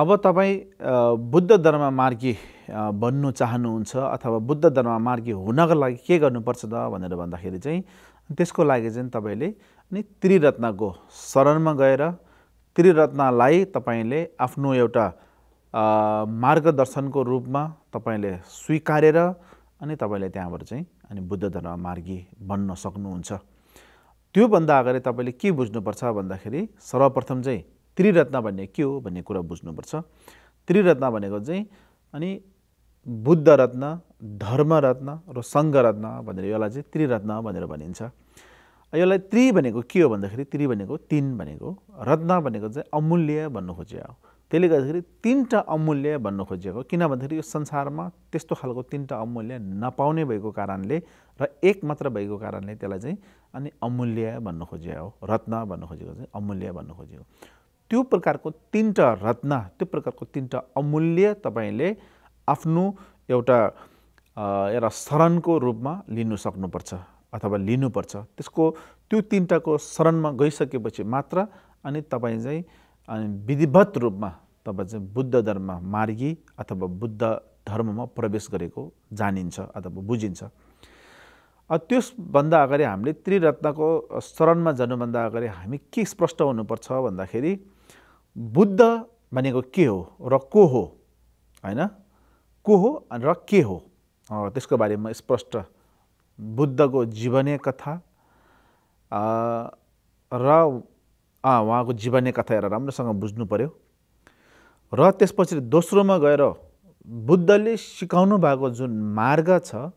अब तपाईँ बुद्ध धर्म मार्गी बन्नु चाहनुहुन्छ अथवा बुद्ध धर्म मार्गी हुनको लागि के गर्नुपर्छ त भनेर भन्दाखेरि चाहिँ त्यसको लागि चाहिँ तपाईँले अनि त्रिरत्नको शरणमा गएर त्रिरत्नलाई तपाईँले आफ्नो एउटा मार्गदर्शनको रूपमा तपाईँले स्वीकारेर अनि तपाईँले त्यहाँबाट चाहिँ अनि बुद्ध धर्म मार्गी बन्न सक्नुहुन्छ त्योभन्दा अगाडि तपाईँले के बुझ्नुपर्छ भन्दाखेरि सर्वप्रथम चाहिँ त्रिरत्न भन्ने के हो भन्ने कुरा बुझ्नुपर्छ त्रिरत्न भनेको चाहिँ अनि बुद्ध रत्न धर्मरत्न र सङ्घरत्न भनेर यसलाई चाहिँ त्रिरत्न भनेर भनिन्छ यसलाई त्रि भनेको के हो भन्दाखेरि त्रि भनेको तिन भनेको रत्न भनेको चाहिँ अमूल्य भन्नु खोजेको त्यसले गर्दाखेरि तिनवटा अमूल्य भन्नु खोजेको किन भन्दाखेरि यो संसारमा त्यस्तो खालको तिनवटा अमूल्य नपाउने भएको कारणले र एक मात्र भएको कारणले त्यसलाई चाहिँ अनि अमूल्य भन्नु खोजेको रत्न भन्नु खोजेको चाहिँ अमूल्य भन्नु खोजेको त्यो प्रकारको तिनवटा रत्न त्यो प्रकारको तिनवटा अमूल्य तपाईँले आफ्नो एउटा एउटा शरणको रूपमा लिनु सक्नुपर्छ अथवा लिनुपर्छ त्यसको त्यो तिनवटाको शरणमा गइसकेपछि मात्र अनि तपाईँ चाहिँ अनि विधिवत रूपमा तपाईँ चाहिँ बुद्ध धर्म मार्गी अथवा बुद्ध धर्ममा प्रवेश गरेको जानिन्छ अथवा बुझिन्छ त्यसभन्दा अगाडि हामीले त्रिरत्नको शरणमा जानुभन्दा अगाडि हामी के स्पष्ट हुनुपर्छ भन्दाखेरि बुद्ध भनेको के हो र को हो होइन को हो र के हो त्यसको बारेमा स्पष्ट बुद्धको जीवनी कथा र उहाँको जीवनी कथा हेरेर राम्रोसँग बुझ्नु पऱ्यो र त्यसपछि दोस्रोमा गएर बुद्धले सिकाउनु भएको जुन मार्ग छ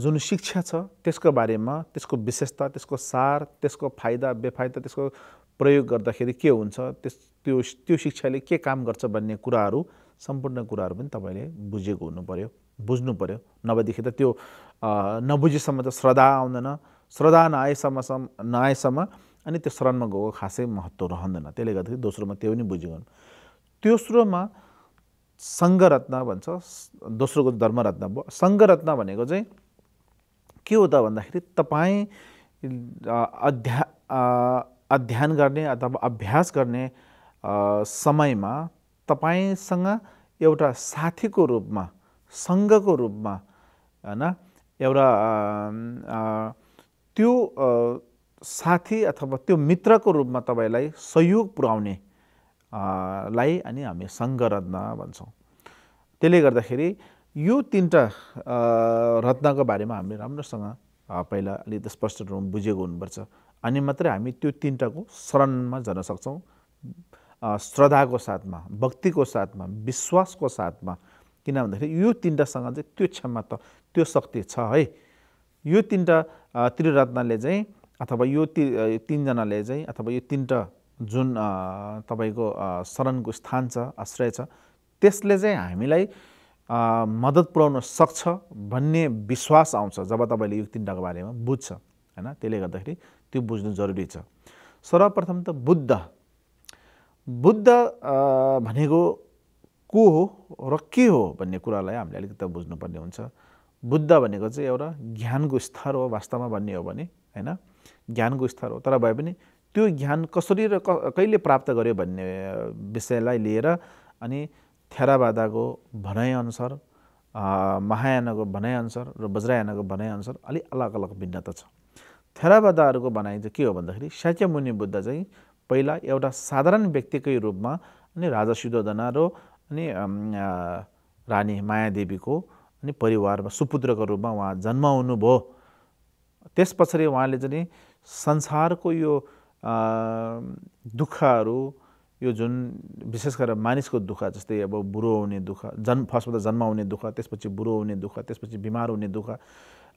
जुन शिक्षा छ त्यसको बारेमा त्यसको विशेषता त्यसको सार त्यसको फाइदा बेफाइदा त्यसको प्रयोग गर्दाखेरि के हुन्छ त्यस त्यो त्यो शिक्षाले के काम गर्छ भन्ने कुराहरू सम्पूर्ण कुराहरू पनि तपाईँले बुझेको हुनु पऱ्यो बुझ्नु पऱ्यो नभएदेखि त त्यो नबुझेसम्म त श्रद्धा आउँदैन श्रद्धा नआएसम्म नआएसम्म अनि त्यो शरणमा गएको खासै महत्त्व रहँदैन त्यसले गर्दाखेरि दोस्रोमा त्यो पनि बुझेको तेस्रोमा सङ्घरत्न भन्छ दोस्रोको धर्मरत्न भयो सङ्घरत्न भनेको चाहिँ के हो त भन्दाखेरि तपाईँ अध्या अध्ययन गर्ने अथवा अभ्यास गर्ने समयमा तपाईँसँग एउटा साथीको रूपमा सङ्घको रूपमा होइन एउटा त्यो साथी अथवा त्यो मित्रको रूपमा तपाईँलाई सहयोग पुर्याउने लाई अनि हामी सङ्घरत्न भन्छौँ त्यसले गर्दाखेरि यो तिनवटा रत्नको बारेमा हामीले राम्रोसँग पहिला अलिक स्पष्ट रूपमा बुझेको हुनुपर्छ अनि मात्रै हामी त्यो तिनवटाको शरणमा जान सक्छौँ श्रद्धाको साथमा भक्तिको साथमा विश्वासको साथमा किन भन्दाखेरि यो तिनवटासँग चाहिँ त्यो क्षमता त्यो शक्ति छ है यो तिनवटा त्रिरत्नले चाहिँ अथवा यो ति तिनजनाले चाहिँ अथवा यो तिनवटा जुन तपाईँको शरणको स्थान छ आश्रय छ त्यसले चाहिँ हामीलाई मद्दत पुर्याउन सक्छ भन्ने विश्वास आउँछ जब तपाईँले यो तिनवटाको बारेमा बुझ्छ होइन त्यसले गर्दाखेरि त्यो बुझ्नु जरुरी छ सर्वप्रथम त बुद्ध बुद्ध भनेको को हो र के हो भन्ने कुरालाई हामीले अलिकति बुझ्नुपर्ने हुन्छ बुद्ध भनेको चाहिँ एउटा ज्ञानको स्तर हो वास्तवमा भन्ने हो भने होइन ज्ञानको स्तर हो तर भए पनि त्यो ज्ञान कसरी र कहिले प्राप्त गर्यो भन्ने विषयलाई लिएर अनि थेराबादाको भनाइअनुसार महायानको भनाइअनुसार र वज्रायनको भनाइअनुसार अलिक अलग अलग भिन्नता छ थेराबादाहरूको भनाइ चाहिँ के हो भन्दाखेरि शाक्यमुनि बुद्ध चाहिँ पहिला एउटा साधारण व्यक्तिकै रूपमा अनि राजा सुधोधना र अनि रानी मायादेवीको अनि परिवारमा सुपुत्रको रूपमा उहाँ जन्माउनु भयो त्यस पछाडि उहाँले चाहिँ संसारको यो दुःखहरू यो जुन विशेष गरेर मानिसको दुःख जस्तै अब बुढो हुने दुःख जन्म फर्स्टमा त जन्म हुने दुःख त्यसपछि बुढो हुने दुःख त्यसपछि बिमार हुने दुःख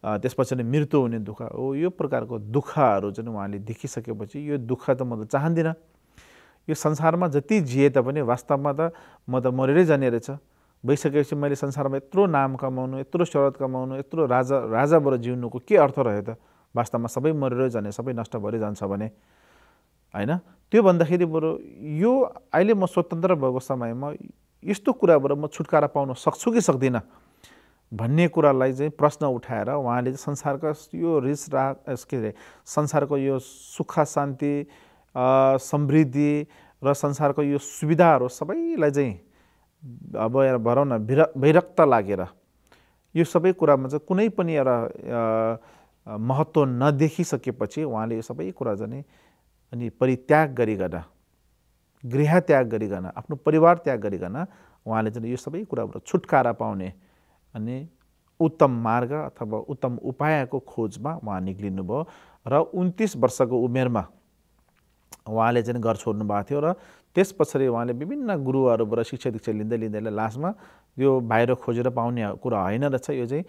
त्यस पछाडि मृत्यु हुने दुःख हो यो प्रकारको दुःखहरू चाहिँ उहाँले देखिसकेपछि यो दुःख त म त चाहदिनँ यो संसारमा जति जिए तापनि वास्तवमा त म त मरेरै जाने रहेछ भइसकेपछि मैले संसारमा यत्रो नाम कमाउनु यत्रो शरत कमाउनु यत्रो राजा राजाबाट जिउनुको के अर्थ रह्यो त वास्तवमा सबै मरेरै जाने सबै नष्ट भएर जान्छ भने होइन त्यो भन्दाखेरि बरु यो अहिले म स्वतन्त्र भएको समयमा यस्तो कुराबाट म छुटकारा पाउन सक्छु कि सक्दिनँ भन्ने कुरालाई चाहिँ प्रश्न उठाएर उहाँले चाहिँ संसारको यो रिस रा के अरे संसारको यो सुख शान्ति समृद्धि र संसारको यो सुविधाहरू सबैलाई चाहिँ अब भनौँ न विर वैरक्त लागेर यो सबै कुरामा चाहिँ कुनै पनि एउटा महत्त्व नदेखिसकेपछि उहाँले यो सबै कुरा चाहिँ अनि परित्याग गरिकन गृह त्याग गरिकन आफ्नो परिवार त्याग गरिकन उहाँले चाहिँ यो सबै कुराबाट छुटकारा पाउने अनि उत्तम मार्ग अथवा उत्तम उपायको खोजमा उहाँ भयो र उन्तिस वर्षको उमेरमा उहाँले चाहिँ घर छोड्नु भएको थियो र त्यस पछाडि उहाँले विभिन्न गुरुहरूबाट शिक्षा दीक्षा लिँदै लिँदै लास्टमा यो बाहिर खोजेर पाउने कुरा होइन रहेछ यो चाहिँ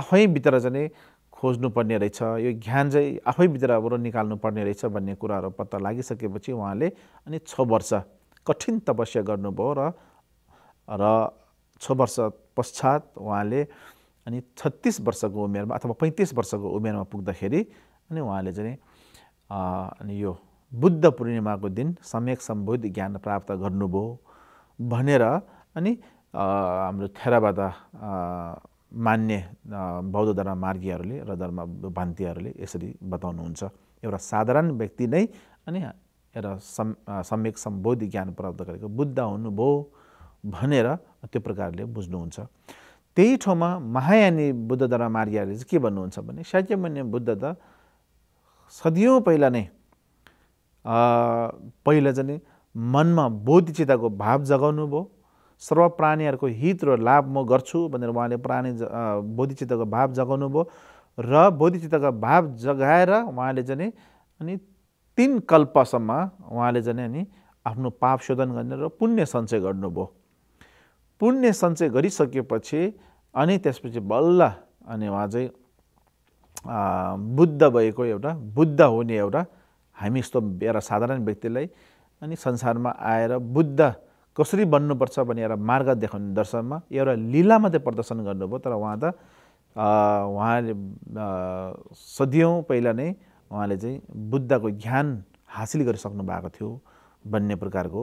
आफैभित्र चाहिँ खोज्नुपर्ने रहेछ यो ज्ञान चाहिँ आफैभित्रबाट निकाल्नुपर्ने रहेछ भन्ने कुराहरू पत्ता लागिसकेपछि उहाँले अनि छ वर्ष कठिन तपस्या गर्नुभयो र र छ वर्ष पश्चात उहाँले अनि छत्तिस वर्षको उमेरमा अथवा पैँतिस वर्षको उमेरमा पुग्दाखेरि अनि उहाँले चाहिँ अनि यो बुद्ध पूर्णिमाको दिन सम्यक सम्बोध ज्ञान प्राप्त गर्नुभयो भनेर अनि हाम्रो थेराबाट मान्य बौद्ध धर्म मार्गीहरूले र धर्म भान्तीहरूले यसरी बताउनुहुन्छ एउटा साधारण व्यक्ति नै अनि एउटा सम्यक सम्बोधि ज्ञान प्राप्त गरेको बुद्ध हुनुभयो भनेर त्यो प्रकारले बुझ्नुहुन्छ त्यही ठाउँमा महायानी बुद्ध धर्म मार्गियाले चाहिँ के भन्नुहुन्छ भने शाक्यमन्य बुद्ध त सदियौँ पहिला नै पहिला चाहिँ मनमा बौद्धिचिताको भाव जगाउनु भयो सर्वप्राणीहरूको हित र लाभ म गर्छु भनेर उहाँले प्राणी बोधिचित्तको भाव जगाउनु भयो र बोधिचित्तको भाव जगाएर उहाँले चाहिँ अनि तिन कल्पसम्म उहाँले चाहिँ अनि आफ्नो पाप शोधन गर्ने र पुण्य सञ्चय गर्नुभयो पुण्य सञ्चय गरिसकेपछि अनि त्यसपछि बल्ल अनि उहाँ चाहिँ बुद्ध भएको एउटा बुद्ध हुने एउटा हामी जस्तो एउटा साधारण व्यक्तिलाई अनि संसारमा आएर बुद्ध कसरी बन्नुपर्छ भन्ने एउटा मार्ग देखाउने दर्शनमा एउटा लीला मात्रै प्रदर्शन गर्नुभयो तर उहाँ त उहाँले सदियौँ पहिला नै उहाँले चाहिँ बुद्धको ज्ञान हासिल गरिसक्नु भएको थियो भन्ने प्रकारको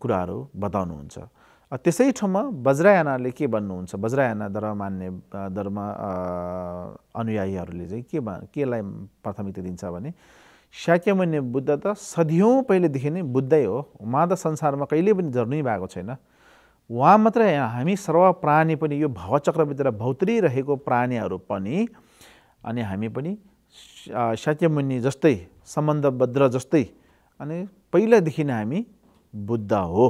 कुराहरू बताउनुहुन्छ त्यसै ठाउँमा बज्रायानाले के भन्नुहुन्छ बज्रायाना धर्म मान्ने धर्म अनुयायीहरूले चाहिँ के केलाई प्राथमिकता दिन्छ भने शाक्यमन्य बुद्ध त सधियौँ पहिलेदेखि नै बुद्धै हो उहाँ त संसारमा कहिले पनि जर्नै भएको छैन उहाँ मात्र हामी सर्वप्राणी पनि यो भवचक्रभित्र भौत्रिरहेको प्राणीहरू पनि अनि हामी पनि शाक्यमुनि जस्तै सम्बन्धभद्र जस्तै अनि पहिलादेखि नै हामी बुद्ध हो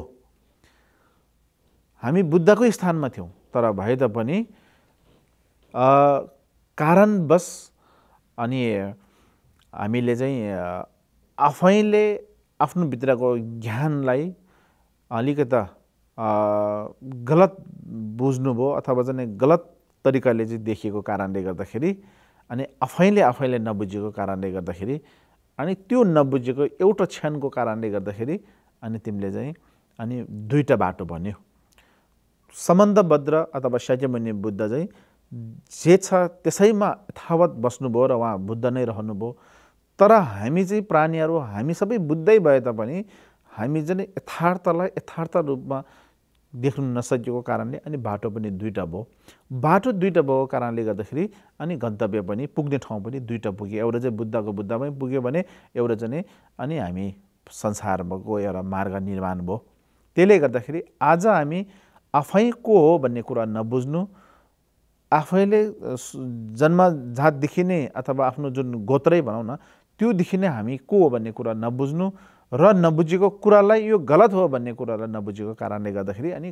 हामी बुद्धकै स्थानमा थियौँ तर भए तापनि कारणवश अनि हामीले चाहिँ आफैले आफ्नो भित्रको ज्ञानलाई अलिकता गलत बुझ्नुभयो अथवा चाहिँ गलत तरिकाले चाहिँ देखिएको कारणले गर्दाखेरि अनि आफैले आफैले नबुझेको कारणले गर्दाखेरि अनि त्यो नबुझेको एउटा क्षणको कारणले गर्दाखेरि अनि तिमीले चाहिँ अनि दुईवटा बाटो भन्यो सम्बन्धभद्र अथवा शैक्यमुनि बुद्ध चाहिँ जे छ त्यसैमा यथावत बस्नुभयो र उहाँ बुद्ध नै रहनुभयो तर हामी चाहिँ प्राणीहरू हामी सबै बुद्धै भए तापनि हामी चाहिँ यथार्थलाई यथार्थ रूपमा देख्नु नसकेको कारणले अनि बाटो पनि दुईवटा भयो बाटो दुईवटा भएको कारणले गर्दाखेरि अनि गन्तव्य पनि पुग्ने ठाउँ पनि दुईवटा पुग्यो एउटा चाहिँ बुद्धको बुद्धमै पुग्यो भने एउटा चाहिँ अनि हामी संसारको एउटा मार्ग निर्माण भयो त्यसले गर्दाखेरि आज हामी आफै को हो भन्ने कुरा नबुझ्नु आफैले जन्मजातदेखि नै अथवा आफ्नो जुन गोत्रै भनौँ न त्योदेखि नै हामी को हो भन्ने कुरा नबुझ्नु र नबुझेको कुरालाई यो गलत हो भन्ने कुरालाई नबुझेको कारणले गर्दाखेरि अनि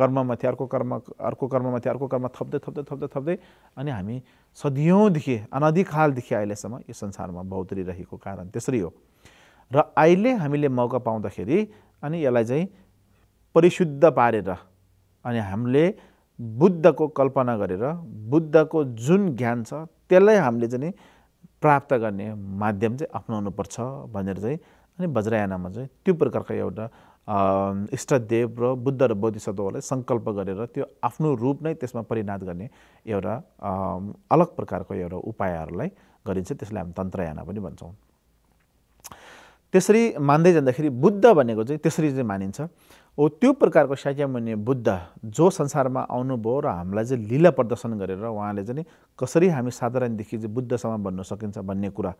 कर्ममाथि अर्को कर्म अर्को कर्ममाथि अर्को कर्म थप्दै थप्दै थप्दै थप्दै अनि हामी सदियौँदेखि अनधिकालदेखि अहिलेसम्म यो संसारमा भौतरी रहेको कारण त्यसरी हो र अहिले हामीले मौका पाउँदाखेरि अनि यसलाई चाहिँ परिशुद्ध पारेर अनि हामीले बुद्धको कल्पना गरेर बुद्धको जुन ज्ञान छ त्यसलाई हामीले चाहिँ प्राप्त गर्ने माध्यम चाहिँ पर्छ भनेर चाहिँ अनि वज्रायानामा चाहिँ त्यो प्रकारको एउटा इष्टदेव र बुद्ध र बोधिसत्वलाई सङ्कल्प गरेर त्यो आफ्नो रूप नै त्यसमा परिणत गर्ने एउटा अलग प्रकारको एउटा उपायहरूलाई गरिन्छ त्यसलाई हामी तन्त्रयाना पनि भन्छौँ त्यसरी मान्दै जाँदाखेरि बुद्ध भनेको चाहिँ त्यसरी चाहिँ मानिन्छ हो त्यो प्रकारको शाक्यमुनि बुद्ध जो संसारमा आउनुभयो र हामीलाई चाहिँ लीला प्रदर्शन गरेर उहाँले चाहिँ कसरी हामी साधारणदेखि चाहिँ बुद्धसम्म भन्न सकिन्छ भन्ने कुरा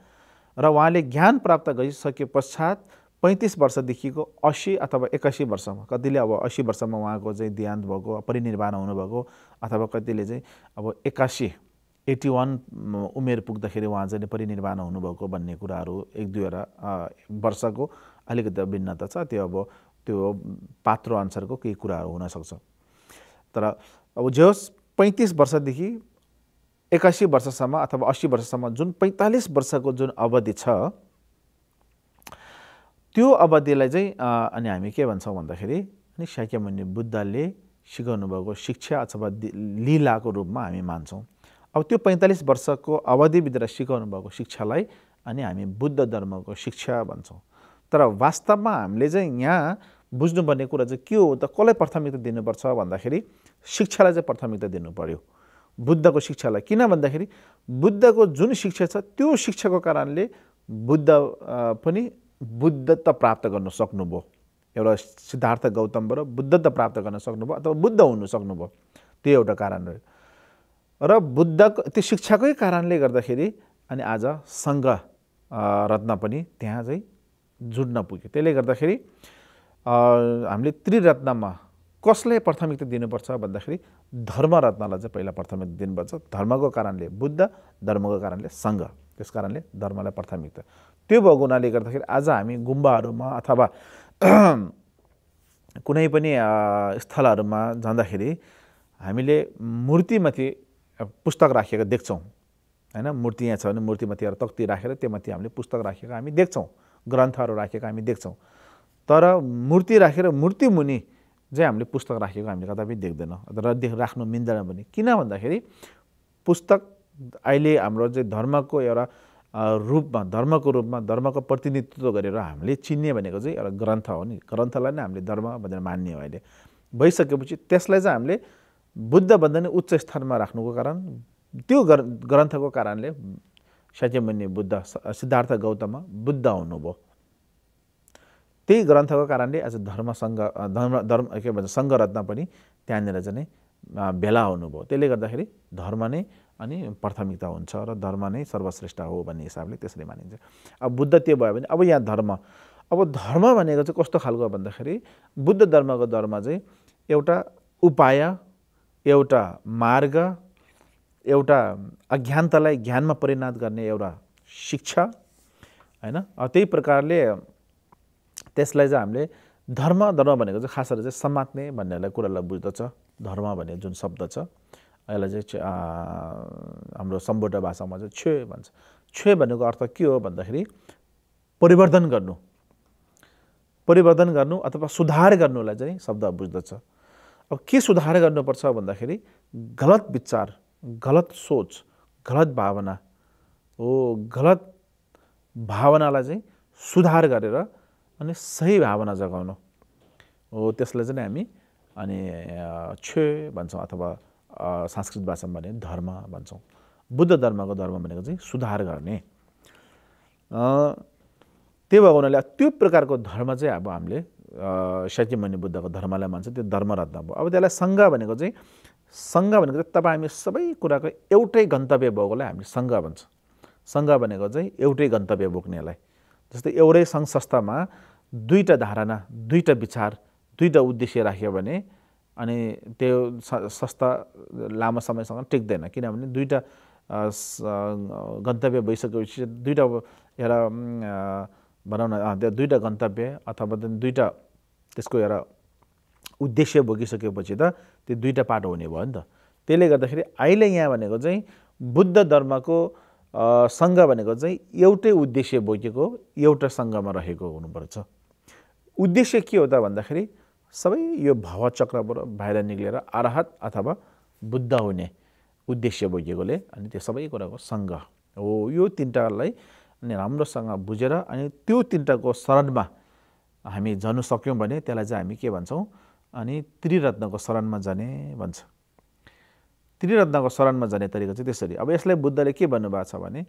र उहाँले ज्ञान प्राप्त गरिसके पश्चात पैँतिस वर्षदेखिको असी अथवा एक्कासी वर्षमा कतिले अब असी वर्षमा उहाँको चाहिँ देहान्त भएको परिनिर्वाण हुनुभएको अथवा कतिले चाहिँ अब एक्कासी एट्टी वान उमेर पुग्दाखेरि उहाँ चाहिँ परिनिर्वाण हुनुभएको भन्ने कुराहरू एक दुईवटा वर्षको अलिकति भिन्नता छ त्यो अब त्यो अनुसारको केही कुराहरू हुनसक्छ तर अब जे होस् पैँतिस वर्षदेखि एकासी वर्षसम्म अथवा असी वर्षसम्म जुन पैँतालिस वर्षको जुन अवधि छ त्यो अवधिलाई चाहिँ अनि हामी के भन्छौँ भन्दाखेरि अनि शाक्यमुनि बुद्धले सिकाउनु भएको शिक्षा अथवा लीलाको रूपमा हामी मान्छौँ अब त्यो पैँतालिस वर्षको अवधिभित्र सिकाउनु भएको शिक्षालाई अनि हामी बुद्ध धर्मको शिक्षा भन्छौँ तर वास्तवमा हामीले चाहिँ यहाँ बुझ्नुपर्ने कुरा चाहिँ के हो त कसलाई प्राथमिकता दिनुपर्छ भन्दाखेरि शिक्षालाई चाहिँ प्राथमिकता दिनु पऱ्यो बुद्धको शिक्षालाई किन भन्दाखेरि बुद्धको जुन शिक्षा छ त्यो शिक्षाको कारणले बुद्ध पनि बुद्धत्व प्राप्त गर्न सक्नुभयो एउटा सिद्धार्थ गौतम र बुद्धत्व प्राप्त गर्न सक्नुभयो अथवा बुद्ध हुन सक्नुभयो त्यो एउटा कारण रह्यो र बुद्ध त्यो शिक्षाकै कारणले गर्दाखेरि अनि आज सङ्घ रत्न पनि त्यहाँ चाहिँ जुड्न पुग्यो त्यसले गर्दाखेरि हामीले त्रिरत्नमा कसलाई प्राथमिकता दिनुपर्छ भन्दाखेरि धर्मरत्नलाई चाहिँ पहिला प्राथमिकता दिनुपर्छ धर्मको कारणले बुद्ध धर्मको कारणले सङ्घ त्यस कारणले धर्मलाई प्राथमिकता त्यो भएको हुनाले गर्दाखेरि आज हामी गुम्बाहरूमा अथवा कुनै पनि स्थलहरूमा जाँदाखेरि हामीले मूर्तिमाथि पुस्तक राखेको देख्छौँ होइन मूर्ति यहाँ छ भने मूर्तिमाथि एउटा तक्ति राखेर त्योमाथि हामीले पुस्तक राखेको हामी देख्छौँ ग्रन्थहरू राखेको हामी देख्छौँ तर मूर्ति राखेर मूर्ति मुनि चाहिँ हामीले पुस्तक राखेको हामीले कदापि देख्दैनौँ र देख राख्नु मिल्दैन भने किन भन्दाखेरि पुस्तक अहिले हाम्रो चाहिँ धर्मको एउटा रूपमा धर्मको रूपमा धर्मको प्रतिनिधित्व गरेर हामीले चिन्ने भनेको चाहिँ एउटा ग्रन्थ हो नि ग्रन्थलाई नै हामीले धर्म भनेर मान्ने हो अहिले भइसकेपछि त्यसलाई चाहिँ हामीले बुद्धभन्दा नै उच्च स्थानमा राख्नुको कारण त्यो ग्रन्थको कारणले सचेमन्य बुद्ध सिद्धार्थ गौतम बुद्ध हुनुभयो त्यही ग्रन्थको कारणले आज धर्मसँग धर्म धर्म के भन्छ सङ्घरत्न पनि त्यहाँनिर चाहिँ भेला हुनुभयो त्यसले गर्दाखेरि धर्म नै अनि प्राथमिकता हुन्छ र धर्म नै सर्वश्रेष्ठ हो भन्ने हिसाबले त्यसरी मानिन्छ अब बुद्ध त्यो भयो भने अब यहाँ धर्म अब धर्म भनेको चाहिँ कस्तो खालको भन्दाखेरि बुद्ध धर्मको धर्म चाहिँ एउटा उपाय एउटा मार्ग एउटा अज्ञानतालाई ज्ञानमा परिणत गर्ने एउटा शिक्षा होइन त्यही प्रकारले त्यसलाई चाहिँ हामीले धर्म धर्म भनेको चाहिँ खास गरेर चाहिँ समात्ने भन्नेलाई कुरालाई बुझ्दछ धर्म भन्ने जुन शब्द छ यसलाई चाहिँ हाम्रो सम्बोध भाषामा चाहिँ छे भन्छ छे भनेको अर्थ के हो भन्दाखेरि परिवर्तन गर्नु परिवर्तन गर्नु अथवा सुधार गर्नुलाई चाहिँ शब्द बुझ्दछ अब के सुधार गर्नुपर्छ भन्दाखेरि गलत विचार गलत सोच गलत भावना हो गलत भावनालाई चाहिँ सुधार गरेर अनि सही भावना जगाउनु हो त्यसलाई चाहिँ हामी अनि छे भन्छौँ अथवा संस्कृत भाषामा भने धर्म भन्छौँ बुद्ध धर्मको धर्म भनेको चाहिँ सुधार गर्ने त्यही भएको हुनाले त्यो प्रकारको धर्म चाहिँ अब हामीले शक्यमणि बुद्धको धर्मलाई मान्छ त्यो धर्मरत्न भयो अब त्यसलाई सङ्घ भनेको चाहिँ सङ्घ भनेको चाहिँ तपाईँ हामी सबै कुराको एउटै गन्तव्य भएकोलाई हामी सङ्घ भन्छ सङ्घ भनेको चाहिँ एउटै गन्तव्य बोक्नेलाई जस्तै एउटै सङ्घ संस्थामा दुईवटा धारणा दुईवटा विचार दुईवटा उद्देश्य राख्यो भने अनि त्यो संस्था लामो समयसँग टिक्दैन किनभने दुईवटा गन्तव्य भइसकेपछि दुईवटा एउटा भनौँ न त्यो दुईवटा गन्तव्य अथवा त्यहाँदेखि दुईवटा त्यसको एउटा उद्देश्य बोकिसकेपछि त त्यो दुईवटा पाटो हुने भयो नि त त्यसले गर्दाखेरि अहिले यहाँ भनेको चाहिँ बुद्ध धर्मको सङ्घ भनेको चाहिँ एउटै उद्देश्य बोकेको एउटा सङ्घमा रहेको हुनुपर्छ उद्देश्य के हो त भन्दाखेरि सबै यो भवचक्रबाट बाहिर निक्लेर आराहत अथवा बुद्ध हुने उद्देश्य बोकेकोले अनि त्यो सबै कुराको सङ्घ हो यो तिनवटालाई अनि राम्रोसँग बुझेर अनि त्यो तिनवटाको शरणमा हामी झर्नु सक्यौँ भने त्यसलाई चाहिँ हामी के भन्छौँ अनि त्रिरत्नको शरणमा जाने भन्छ त्रिरत्नको शरणमा जाने तरिका चाहिँ त्यसरी अब यसलाई बुद्धले के भन्नुभएको छ भने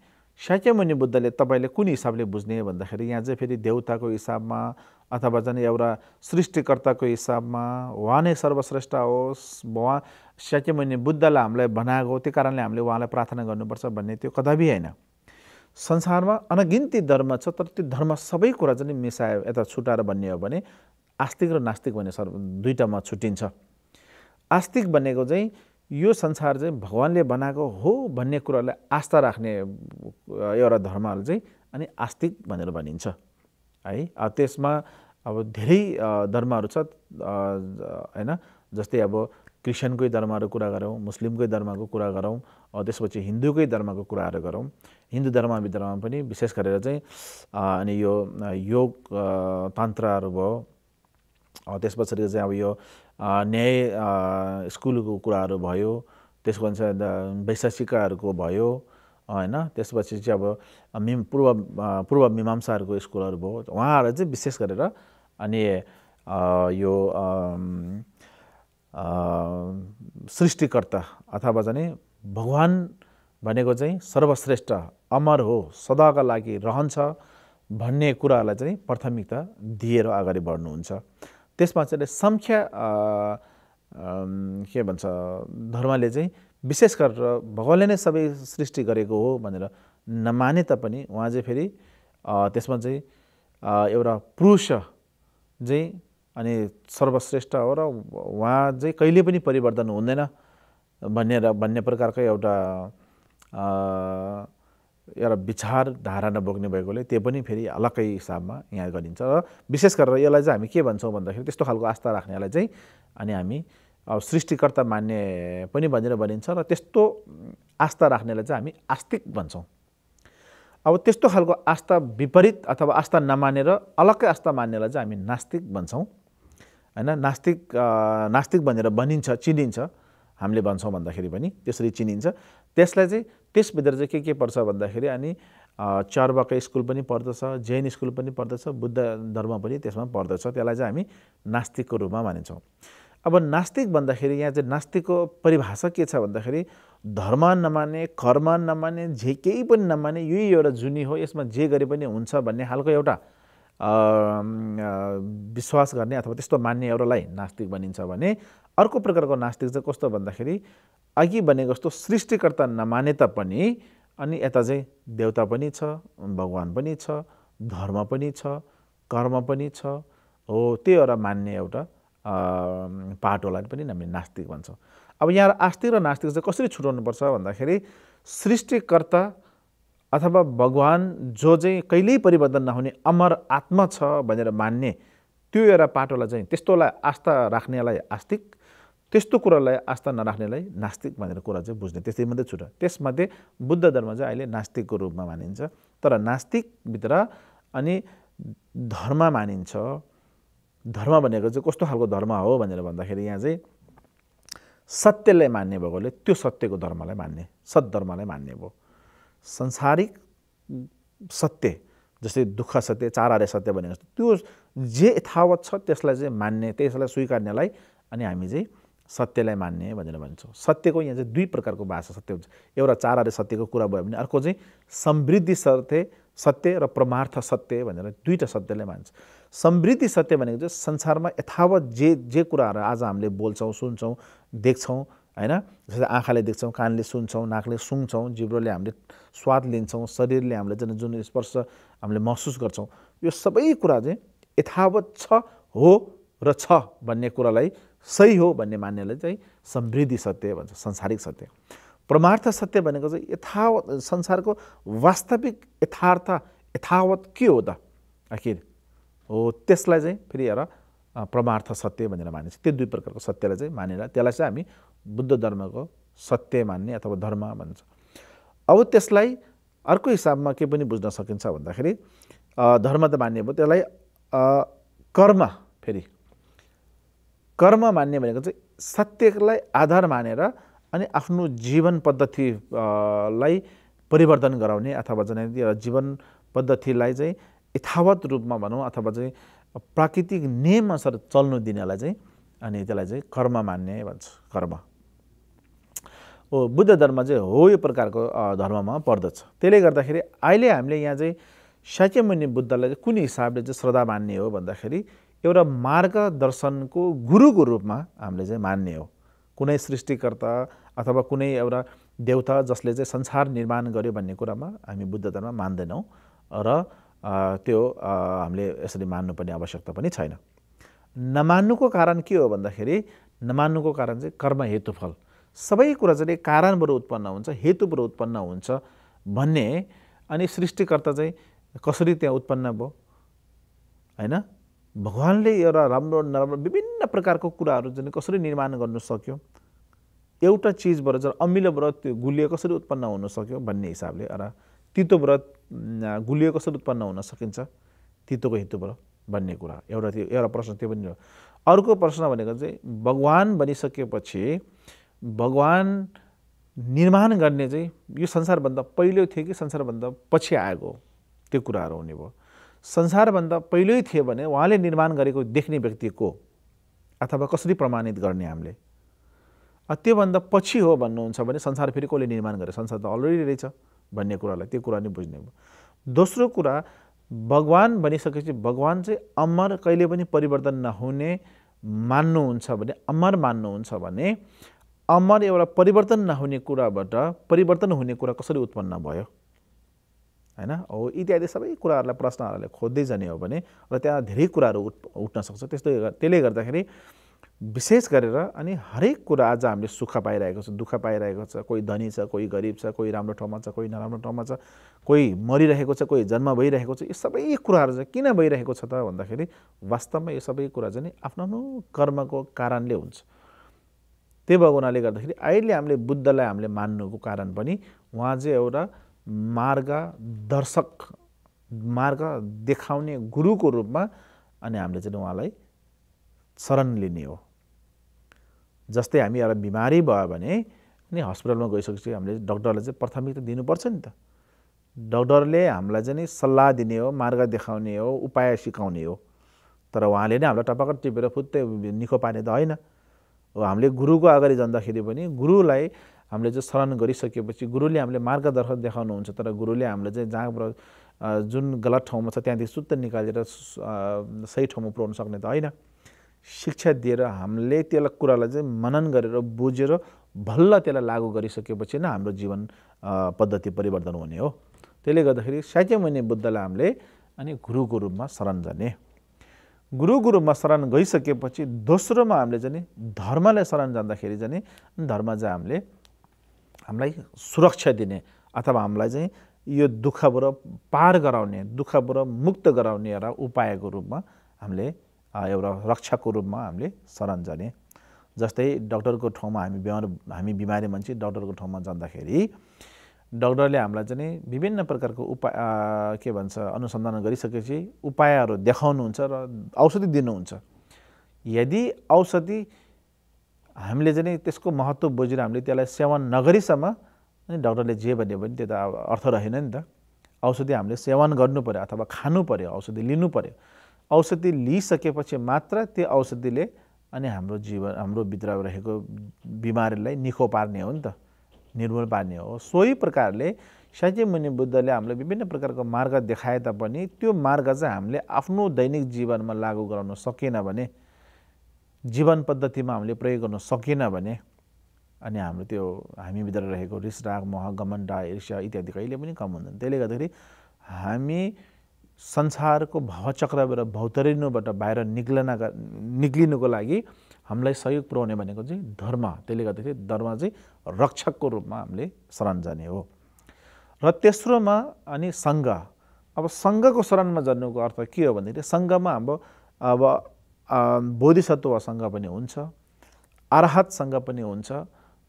साक्यमुनि बुद्धले तपाईँले कुन हिसाबले बुझ्ने भन्दाखेरि यहाँ चाहिँ फेरि देउताको हिसाबमा अथवा झन् एउटा सृष्टिकर्ताको हिसाबमा उहाँ नै सर्वश्रेष्ठ होस् उहाँ साक्यमुनि बुद्धलाई हामीलाई बनाएको त्यो कारणले हामीले उहाँलाई प्रार्थना गर्नुपर्छ भन्ने त्यो कदापि होइन संसारमा अनगिन्ती धर्म छ तर त्यो धर्म सबै कुरा चाहिँ मिसायो यता छुट्याएर भन्ने हो भने आस्तिक र नास्तिक भन्ने सर्व दुईवटामा छुट्टिन्छ आस्तिक भनेको चाहिँ यो संसार चाहिँ भगवान्ले बनाएको हो भन्ने कुरालाई आस्था राख्ने एउटा धर्महरू चाहिँ अनि आस्तिक भनेर भनिन्छ है त्यसमा अब धेरै धर्महरू छ होइन जस्तै अब क्रिस्चियनकै धर्महरू कुरा गरौँ मुस्लिमकै धर्मको कुरा गरौँ त्यसपछि हिन्दूकै धर्मको कुराहरू गरौँ हिन्दू धर्म धर्मभित्रमा पनि विशेष गरेर चाहिँ अनि यो योग तन्त्रहरू भयो त्यस पछाडि चाहिँ अब यो न्याय स्कुलको कुराहरू भयो त्यसको अनुसार वैशाषिकाहरूको भयो होइन त्यसपछि चाहिँ अब मिम पूर्व पूर्व मीमांसाहरूको स्कुलहरू भयो उहाँहरू चाहिँ विशेष गरेर अनि यो सृष्टिकर्ता अथवा चाहिँ भगवान् भनेको चाहिँ सर्वश्रेष्ठ अमर हो सदाका लागि रहन्छ भन्ने कुरालाई चाहिँ प्राथमिकता दिएर अगाडि बढ्नुहुन्छ त्यसमा चाहिँ सङ्ख्या के भन्छ धर्मले चाहिँ विशेष गरेर भगवान्ले नै सबै सृष्टि गरेको हो भनेर नमाने तापनि उहाँ चाहिँ फेरि त्यसमा चाहिँ एउटा पुरुष चाहिँ अनि सर्वश्रेष्ठ हो र उहाँ चाहिँ कहिले पनि परिवर्तन हुँदैन भनेर भन्ने प्रकारको एउटा एउटा विचार धारा नबोक्ने भएकोले त्यो पनि फेरि अलग्गै हिसाबमा यहाँ गरिन्छ र विशेष गरेर यसलाई चाहिँ हामी के भन्छौँ भन्दाखेरि त्यस्तो खालको आस्था राख्नेलाई चाहिँ अनि हामी अब सृष्टिकर्ता मान्ने पनि भनेर भनिन्छ र त्यस्तो आस्था राख्नेलाई चाहिँ हामी आस्तिक भन्छौँ अब त्यस्तो खालको आस्था विपरीत अथवा आस्था नमानेर अलग्गै आस्था मान्नेलाई चाहिँ हामी नास्तिक भन्छौँ होइन नास्तिक नास्तिक भनेर भनिन्छ चिनिन्छ हामीले भन्छौँ भन्दाखेरि पनि त्यसरी चिनिन्छ त्यसलाई चाहिँ त्यसभित्र चाहिँ के के पर्छ भन्दाखेरि अनि चर्वाको स्कुल पनि पर्दछ जैन स्कुल पनि पर्दछ बुद्ध धर्म पनि त्यसमा पर्दछ त्यसलाई चाहिँ हामी नास्तिकको रूपमा मानिन्छौँ अब नास्तिक भन्दाखेरि यहाँ चाहिँ नास्तिकको परिभाषा के छ भन्दाखेरि धर्म नमान्ने कर्म नमान्ने जे केही पनि नमान्ने यही एउटा जुनी हो यसमा जे गरे पनि हुन्छ भन्ने खालको एउटा विश्वास गर्ने अथवा त्यस्तो मान्ने एउटालाई नास्तिक भनिन्छ भने अर्को प्रकारको नास्तिक चाहिँ कस्तो भन्दाखेरि अघि भनेको जस्तो सृष्टिकर्ता नमाने तापनि अनि यता चाहिँ देवता पनि छ भगवान् पनि छ धर्म पनि छ कर्म पनि छ हो त्यही एउटा मान्ने एउटा पाटोलाई पनि हामी नास्तिक भन्छौँ अब यहाँ आस्तिक र नास्तिक चाहिँ कसरी छुट्याउनुपर्छ भन्दाखेरि सृष्टिकर्ता अथवा भगवान् जो चाहिँ कहिल्यै परिवर्तन नहुने अमर आत्मा छ भनेर मान्ने त्यो एउटा पाटोलाई चाहिँ त्यस्तोलाई आस्था राख्नेलाई आस्तिक त्यस्तो कुरालाई आस्था नराख्नेलाई नास्तिक भनेर कुरा चाहिँ बुझ्ने त्यस्तै मात्रै छु त्यसमध्ये बुद्ध धर्म चाहिँ अहिले नास्तिकको रूपमा मानिन्छ तर नास्तिकभित्र अनि धर्म मानिन्छ धर्म भनेको चाहिँ कस्तो खालको धर्म हो भनेर भन्दाखेरि यहाँ चाहिँ सत्यलाई मान्ने भएकोले त्यो सत्यको धर्मलाई मान्ने सद्धर्मलाई मान्ने भयो संसारिक सत्य जस्तै दुःख सत्य चाराले सत्य भनेको त्यो जे यथावत छ त्यसलाई चाहिँ मान्ने त्यसलाई स्वीकार्नेलाई अनि हामी चाहिँ सत्यलाई मान्ने भनेर भन्छौँ सत्यको यहाँ चाहिँ दुई प्रकारको भाषा सत्य हुन्छ एउटा चाराले सत्यको कुरा भयो भने अर्को चाहिँ समृद्धि सत्य सत्य र परमार्थ सत्य भनेर दुईवटा सत्यलाई मान्छ समृद्धि सत्य भनेको चाहिँ संसारमा यथावत जे जे कुराहरू आज हामीले बोल्छौँ सुन्छौँ देख्छौँ होइन जस्तै आँखाले देख्छौँ कानले सुन्छौँ नाकले सुन्छौँ जिब्रोले हामीले स्वाद लिन्छौँ शरीरले हामीले जुन जुन स्पर्श हामीले महसुस गर्छौँ यो सबै कुरा चाहिँ यथावत छ हो र छ भन्ने कुरालाई सही हो भन्ने मान्नेलाई चाहिँ समृद्धि सत्य भन्छ संसारिक सत्य परमार्थ सत्य भनेको चाहिँ यथावत संसारको वास्तविक यथार्थ यथावत के हो त आखिर हो त्यसलाई चाहिँ फेरि हेर परमार्थ सत्य भनेर मानिन्छ त्यो दुई प्रकारको सत्यलाई चाहिँ मानेर त्यसलाई चाहिँ हामी बुद्ध धर्मको सत्य मान्ने अथवा धर्म भन्छ अब त्यसलाई अर्को हिसाबमा के पनि बुझ्न सकिन्छ भन्दाखेरि धर्म त मान्ने भयो त्यसलाई कर्म फेरि कर्म मान्ने भनेको चाहिँ सत्यलाई आधार मानेर अनि आफ्नो जीवन पद्धतिलाई परिवर्तन गराउने अथवा चाहिँ जीवन पद्धतिलाई चाहिँ यथावत रूपमा भनौँ अथवा चाहिँ प्राकृतिक नियम अनुसार चल्नु दिनेलाई चाहिँ अनि त्यसलाई चाहिँ कर्म मान्ने भन्छ कर्म हो बुद्ध धर्म चाहिँ हो यो प्रकारको धर्ममा पर्दछ त्यसले गर्दाखेरि अहिले हामीले यहाँ चाहिँ साक्यमुनि बुद्धलाई कुन हिसाबले चाहिँ श्रद्धा मान्ने हो भन्दाखेरि एउटा मार्गदर्शनको गुरुको रूपमा हामीले चाहिँ मान्ने हो कुनै सृष्टिकर्ता अथवा कुनै एउटा देउता जसले चाहिँ संसार निर्माण गर्यो भन्ने कुरामा हामी बुद्ध धर्म मान्दैनौँ र त्यो हामीले यसरी मान्नुपर्ने आवश्यकता पनि छैन नमान्नुको कारण के हो भन्दाखेरि नमान्नुको कारण चाहिँ कर्म हेतुफल सबै कुरा चाहिँ कारणबाट उत्पन्न हुन्छ हेतुबाट उत्पन्न हुन्छ भन्ने अनि सृष्टिकर्ता चाहिँ कसरी त्यहाँ उत्पन्न भयो होइन भगवान्ले एउटा राम्रो नराम्रो विभिन्न प्रकारको कुराहरू जुन कसरी निर्माण गर्न सक्यो एउटा चिजबाट चाहिँ अमिलो व्रत त्यो गुलियो कसरी उत्पन्न हुन सक्यो भन्ने हिसाबले एउटा तितो व्रत गुलियो कसरी उत्पन्न हुन सकिन्छ तितोको हितुबाट भन्ने कुरा एउटा त्यो एउटा प्रश्न त्यो पनि हो अर्को प्रश्न भनेको चाहिँ भगवान् बनिसकेपछि भगवान् निर्माण गर्ने चाहिँ यो संसारभन्दा पहिलो थियो कि संसारभन्दा पछि आएको त्यो कुराहरू हुने भयो संसारभन्दा पहिल्यै थियो भने उहाँले निर्माण गरेको देख्ने व्यक्ति को अथवा कसरी प्रमाणित गर्ने हामीले त्योभन्दा पछि हो भन्नुहुन्छ भने संसार फेरि कसले निर्माण गरे संसार त अलरेडी रहेछ भन्ने कुरालाई त्यो कुरा नै बुझ्ने भयो दोस्रो कुरा भगवान् भनिसकेपछि भगवान् चाहिँ अमर कहिले पनि परिवर्तन नहुने मान्नुहुन्छ भने अमर मान्नुहुन्छ भने अमर एउटा परिवर्तन नहुने कुराबाट परिवर्तन हुने कुरा कसरी उत्पन्न भयो होइन हो इत्यादि सबै कुराहरूलाई प्रश्नहरूले खोज्दै जाने हो भने र त्यहाँ धेरै कुराहरू उठ उठ्न सक्छ त्यस्तो त्यसले गर्दाखेरि विशेष गरेर अनि हरेक कुरा आज हामीले सुख पाइरहेको छ दुःख पाइरहेको छ कोही धनी छ कोही गरिब छ कोही राम्रो ठाउँमा छ कोही नराम्रो ठाउँमा छ कोही मरिरहेको छ कोही जन्म भइरहेको छ यो सबै कुराहरू चाहिँ किन भइरहेको छ त भन्दाखेरि वास्तवमा यो सबै कुरा चाहिँ आफ्नो आफ्नो कर्मको कारणले हुन्छ त्यही भएको हुनाले गर्दाखेरि अहिले हामीले बुद्धलाई हामीले मान्नुको कारण पनि उहाँ चाहिँ एउटा मार्ग दर्शक मार्ग देखाउने गुरुको रूपमा अनि हामीले चाहिँ उहाँलाई शरण लिने हो जस्तै हामी एउटा बिमारी भयो भने अनि हस्पिटलमा गइसकेपछि हामीले डक्टरले चाहिँ प्राथमिकता दिनुपर्छ नि त डक्टरले हामीलाई चाहिँ नि सल्लाह दिने हो मार्ग देखाउने हो उपाय सिकाउने हो तर उहाँले नै हामीलाई टपक्क टिपेर फुत्तै निको पार्ने त होइन हामीले गुरुको अगाडि जाँदाखेरि पनि गुरुलाई हामीले चाहिँ शरण गरिसकेपछि गुरुले हामीले मार्गदर्शन देखाउनुहुन्छ तर गुरुले हामीले चाहिँ जहाँबाट जुन गलत ठाउँमा छ त्यहाँदेखि सुत्त निकालेर सही ठाउँमा पुऱ्याउनु सक्ने त होइन शिक्षा दिएर हामीले त्यसलाई कुरालाई चाहिँ मनन गरेर बुझेर भल्ल त्यसलाई लागु गरिसकेपछि नै हाम्रो जीवन पद्धति परिवर्तन हुने हो त्यसले गर्दाखेरि साँच्चै मुनि बुद्धलाई हामीले अनि गुरुको रूपमा शरण जाने गुरुको रूपमा शरण गइसकेपछि दोस्रोमा हामीले चाहिँ धर्मलाई शरण जाँदाखेरि चाहिँ धर्म चाहिँ हामीले हामीलाई सुरक्षा दिने अथवा हामीलाई चाहिँ यो दुःखबाट पार गराउने दुःखबाट मुक्त गराउने एउटा उपायको रूपमा हामीले एउटा रक्षाको रूपमा हामीले शरण जाने जस्तै डक्टरको ठाउँमा हामी बिमार हामी बिमारी मान्छे डक्टरको ठाउँमा जाँदाखेरि डक्टरले हामीलाई चाहिँ विभिन्न प्रकारको उपाय के भन्छ अनुसन्धान गरिसकेपछि उपायहरू देखाउनुहुन्छ र औषधि दिनुहुन्छ यदि औषधि हामीले चाहिँ त्यसको महत्त्व बुझेर हामीले त्यसलाई सेवन नगरीसम्म अनि डक्टरले जे भन्यो भने त्यो त अब अर्थ रहेन नि त औषधि हामीले सेवन गर्नु पऱ्यो अथवा खानु पऱ्यो औषधि लिनु पऱ्यो औषधि लिइसकेपछि मात्र त्यो औषधिले अनि हाम्रो जीवन हाम्रो भित्र रहेको बिमारीलाई निको पार्ने हो नि त निर्मूल पार्ने हो सोही प्रकारले साँच्चै मुनि बुद्धले हामीलाई विभिन्न प्रकारको मार्ग देखाए तापनि त्यो मार्ग चाहिँ हामीले आफ्नो दैनिक जीवनमा लागू गराउन सकेन भने जीवन पद्धतिमा हामीले प्रयोग गर्न सकेन भने अनि हाम्रो त्यो हामीभित्र रहेको रिस राग मह गमण्डा ईर्ष्या इत्यादि कहिले पनि कम हुँदैन त्यसले गर्दाखेरि हामी संसारको भवचक्रबाट भौतरिनुबाट बाहिर निक्लनका निक्लिनुको लागि हामीलाई सहयोग पुर्याउने भनेको चाहिँ धर्म त्यसले गर्दाखेरि धर्म चाहिँ रक्षकको रूपमा हामीले शरण जाने हो र तेस्रोमा अनि सङ्घ अब सङ्घको शरणमा जानुको अर्थ के हो भनेदेखि सङ्घमा हाम्रो अब बोधिसत्वसँग पनि हुन्छ अर्हतसँग पनि हुन्छ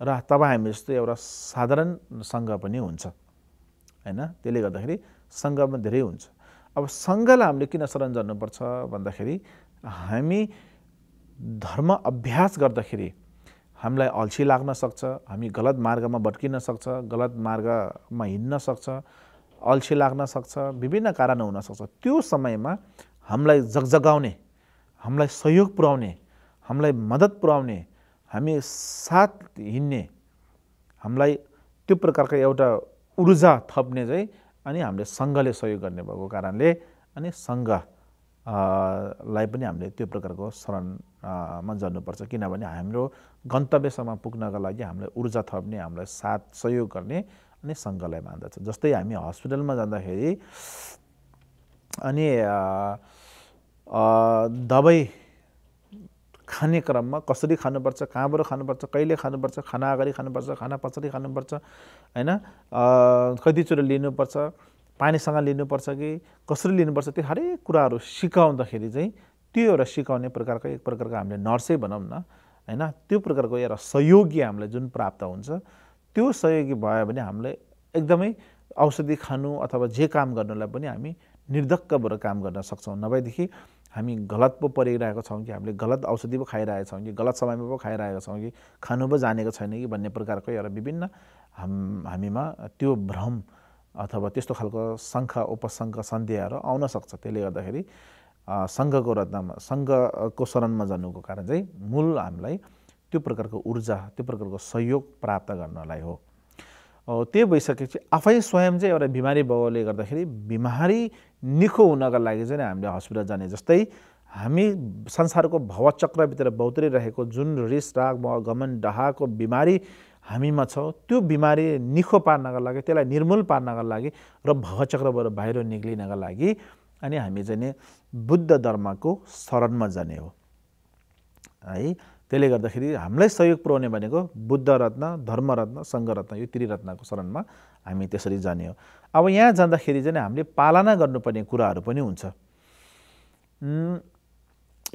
र तपाईँ हामी जस्तो एउटा साधारण साधारणसँग पनि हुन्छ होइन त्यसले गर्दाखेरि सङ्घमा धेरै हुन्छ अब सङ्घलाई हामीले किन शरण जानुपर्छ भन्दाखेरि हामी धर्म अभ्यास गर्दाखेरि हामीलाई अल्छी लाग्न सक्छ हामी गलत मार्गमा भट्किन सक्छ गलत मार्गमा हिँड्न सक्छ अल्छी लाग्न सक्छ विभिन्न कारण हुनसक्छ त्यो समयमा हामीलाई जगजगाउने हामीलाई सहयोग पुर्याउने हामीलाई मद्दत पुर्याउने हामी साथ हिँड्ने हामीलाई त्यो प्रकारको एउटा ऊर्जा थप्ने चाहिँ अनि हामीले सङ्घले सहयोग गर्ने भएको कारणले अनि सङ्घ पनि हामीले त्यो प्रकारको शरणमा जानुपर्छ किनभने हाम्रो गन्तव्यसम्म पुग्नको लागि हामीलाई ऊर्जा थप्ने हामीलाई साथ सहयोग गर्ने अनि सङ्घलाई मान्दछ जस्तै हामी हस्पिटलमा जाँदाखेरि अनि दबाई खाने क्रममा कसरी खानुपर्छ कहाँबाट खानुपर्छ कहिले खानुपर्छ खाना अगाडि खानुपर्छ खाना पछाडि खानुपर्छ होइन कतिचोटि लिनुपर्छ पानीसँग लिनुपर्छ कि कसरी लिनुपर्छ त्यो हरेक कुराहरू सिकाउँदाखेरि चाहिँ त्यो एउटा सिकाउने प्रकारको एक प्रकारको हामीले नर्सै भनौँ न होइन त्यो प्रकारको एउटा सहयोगी हामीलाई जुन प्राप्त हुन्छ त्यो सहयोगी भयो भने हामीलाई एकदमै औषधि खानु अथवा जे काम गर्नुलाई पनि हामी निर्धक्क भएर काम गर्न सक्छौँ नभएदेखि हामी गलत पो परिरहेको छौँ कि हामीले गलत औषधि पो खाइरहेका छौँ कि गलत समयमा पो खाइरहेका छौँ कि खानु पो जानेको छैन कि भन्ने प्रकारको एउटा विभिन्न हाम हामीमा त्यो भ्रम अथवा त्यस्तो खालको शङ्ख उपशङ्ख सन्देहहरू आउन सक्छ त्यसले गर्दाखेरि सङ्घको रत्नमा सङ्घको शरणमा जानुको कारण चाहिँ मूल हामीलाई त्यो प्रकारको ऊर्जा त्यो प्रकारको सहयोग प्राप्त गर्नलाई हो त्यो भइसकेपछि आफै स्वयं चाहिँ एउटा बिमारी भएकोले गर्दाखेरि बिमारी निको हुनका लागि चाहिँ हामीले हस्पिटल जाने जस्तै हामी संसारको भवचक्रभित्र रहेको जुन रिस राग गमन डहाको बिमारी हामीमा छ त्यो बिमारी निखो पार्नका लागि त्यसलाई निर्मूल पार्नका लागि र भवचक्रबाट बाहिर निक्लिनका लागि अनि हामी नि बुद्ध धर्मको शरणमा जाने हो है त्यसले गर्दाखेरि हामीलाई सहयोग पुर्याउने भनेको बुद्ध रत्न धर्मरत्न सङ्घरत्न यो त्रिरत्नको शरणमा हामी त्यसरी जाने हो अब यहाँ जाँदाखेरि चाहिँ हामीले पालना गर्नुपर्ने कुराहरू पनि हुन्छ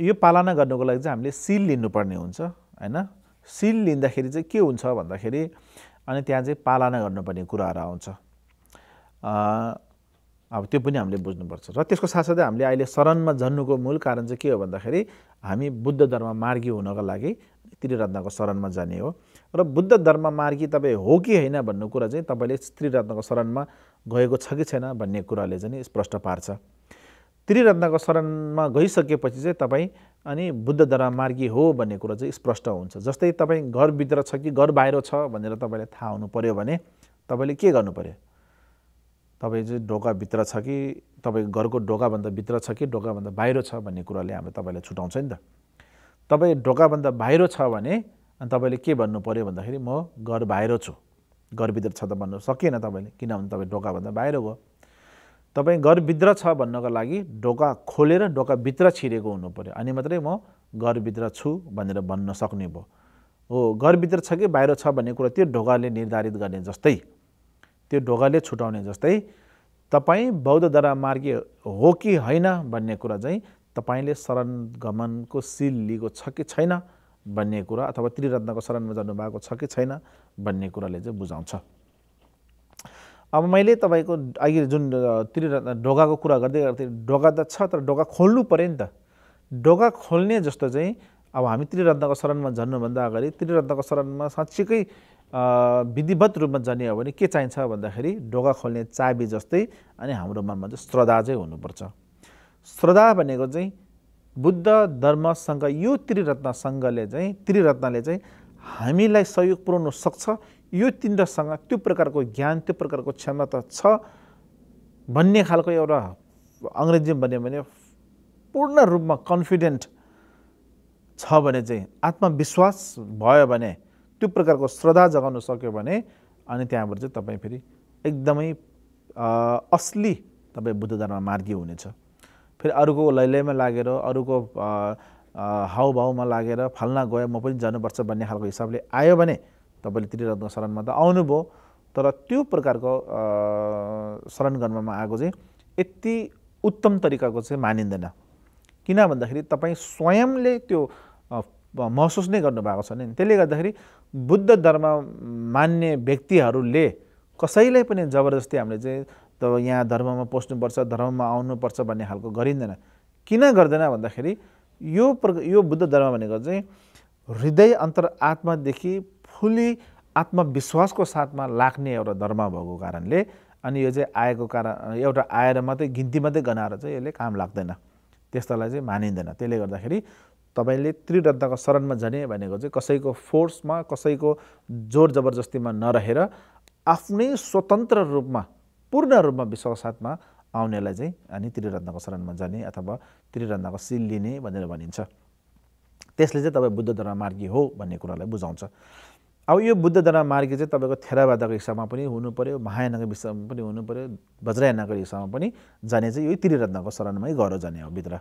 यो पालना गर्नुको लागि चाहिँ हामीले सिल लिनुपर्ने हुन्छ होइन सिल लिँदाखेरि चाहिँ के हुन्छ भन्दाखेरि अनि त्यहाँ चाहिँ पालना गर्नुपर्ने कुराहरू आउँछ अब त्यो पनि हामीले बुझ्नुपर्छ र त्यसको साथसाथै हामीले अहिले शरणमा जन्नुको मूल कारण चाहिँ के हो भन्दाखेरि हामी बुद्ध धर्म मार्गी हुनको लागि त्रिरत्नको शरणमा जाने हो र बुद्ध धर्म मार्गी तपाईँ हो कि होइन भन्ने कुरा चाहिँ तपाईँले त्रिरत्नको शरणमा गएको छ कि छैन भन्ने कुराले चाहिँ स्पष्ट पार्छ त्रिरत्नको शरणमा गइसकेपछि चाहिँ तपाईँ अनि बुद्ध धर्म मार्गी हो भन्ने कुरा चाहिँ स्पष्ट हुन्छ जस्तै तपाईँ घरभित्र छ कि घर बाहिर छ भनेर तपाईँलाई थाहा हुनु पऱ्यो भने तपाईँले के गर्नु पऱ्यो तपाईँ चाहिँ ढोकाभित्र छ कि तपाईँ घरको ढोकाभन्दा भित्र छ कि ढोकाभन्दा बाहिर छ भन्ने कुराले हाम्रो तपाईँलाई छुट्याउँछ नि त तपाईँ ढोकाभन्दा बाहिर छ भने अनि तपाईँले के भन्नु पऱ्यो भन्दाखेरि म घर बाहिर छु घरभित्र छ त भन्नु सकिएन तपाईँले किनभने तपाईँ ढोकाभन्दा बाहिर गयो तपाईँ घरभित्र छ भन्नको लागि ढोका खोलेर ढोकाभित्र छिरेको हुनु पऱ्यो अनि मात्रै म घरभित्र छु भनेर भन्न सक्ने भयो हो घरभित्र छ कि बाहिर छ भन्ने कुरा त्यो ढोकाले निर्धारित गर्ने जस्तै त्यो ढोकाले छुटाउने जस्तै तपाईँ बौद्ध धर्ममार्गी हो कि होइन भन्ने कुरा चाहिँ तपाईँले शरण गमनको सिल लिएको छ कि छैन भन्ने कुरा अथवा त्रिरत्नको शरणमा जानुभएको छ कि छैन भन्ने कुराले चाहिँ बुझाउँछ अब मैले तपाईँको अघि जुन त्रिरत्न ढोकाको कुरा गर्दै गर्दै ढोका त छ तर ढोका खोल्नु पऱ्यो नि त ढोका खोल्ने जस्तो चाहिँ अब हामी त्रिरत्नको शरणमा झन्नुभन्दा अगाडि त्रिरत्नको शरणमा साँच्चीकै विधिवत रूपमा जाने हो भने के चाहिन्छ भन्दाखेरि ढोका खोल्ने चाबी जस्तै अनि हाम्रो मनमा चाहिँ श्रद्धा चाहिँ हुनुपर्छ श्रद्धा भनेको चाहिँ बुद्ध धर्मसँग यो त्रिरत्न सङ्घले चाहिँ त्रिरत्नले चाहिँ हामीलाई सहयोग पुऱ्याउनु सक्छ यो तिनवटासँग त्यो प्रकारको ज्ञान त्यो प्रकारको क्षमता छ भन्ने खालको एउटा अङ्ग्रेजीमा भन्यो भने पूर्ण रूपमा कन्फिडेन्ट छ भने चाहिँ आत्मविश्वास भयो भने त्यो प्रकारको श्रद्धा जगाउन सक्यो भने अनि त्यहाँबाट चाहिँ तपाईँ फेरि एकदमै असली तपाईँ बुद्ध धर्म मार्गी हुनेछ फेरि अरूको लैलैमा लागेर अरूको हाउभाउमा लागेर फल्ना गयो म पनि जानुपर्छ भन्ने खालको हिसाबले आयो भने तपाईँले त्रिरत्न शरणमा त आउनुभयो तर त्यो प्रकारको शरण गर्नमा आएको चाहिँ यति उत्तम तरिकाको चाहिँ मानिँदैन किन भन्दाखेरि तपाईँ स्वयंले त्यो महसुस नै गर्नुभएको छ छैन त्यसले गर्दाखेरि बुद्ध धर्म मान्ने व्यक्तिहरूले कसैलाई पनि जबरजस्ती हामीले चाहिँ त यहाँ धर्ममा पस्नुपर्छ धर्ममा आउनुपर्छ भन्ने खालको गरिँदैन किन गर्दैन भन्दाखेरि यो प्र यो बुद्ध धर्म भनेको चाहिँ हृदय अन्तर आत्मादेखि फुली आत्मविश्वासको साथमा लाग्ने एउटा धर्म भएको कारणले अनि यो चाहिँ आएको कारण एउटा आएर मात्रै गिन्ती मात्रै गनाएर चाहिँ यसले काम लाग्दैन त्यस्तालाई चाहिँ मानिँदैन त्यसले गर्दाखेरि तपाईँले त्रिरत्नको शरणमा जाने भनेको चाहिँ कसैको फोर्समा कसैको जोर जबरजस्तीमा नरहेर आफ्नै स्वतन्त्र रूपमा पूर्ण रूपमा विश्वासमा आउनेलाई चाहिँ अनि त्रिरत्नको शरणमा जाने अथवा त्रिरत्नको सिल लिने भनेर भनिन्छ त्यसले चाहिँ तपाईँ बुद्ध धर्ममार्गी हो भन्ने कुरालाई बुझाउँछ अब यो बुद्ध धर्ममार्गी चाहिँ तपाईँको थेरावादको हिसाबमा पनि हुनु पऱ्यो महायानको हिसाबमा पनि हुनु पऱ्यो वज्रायनाको हिसाबमा पनि जाने चाहिँ यो त्रिरत्नको शरणमै गएर जाने हो भित्र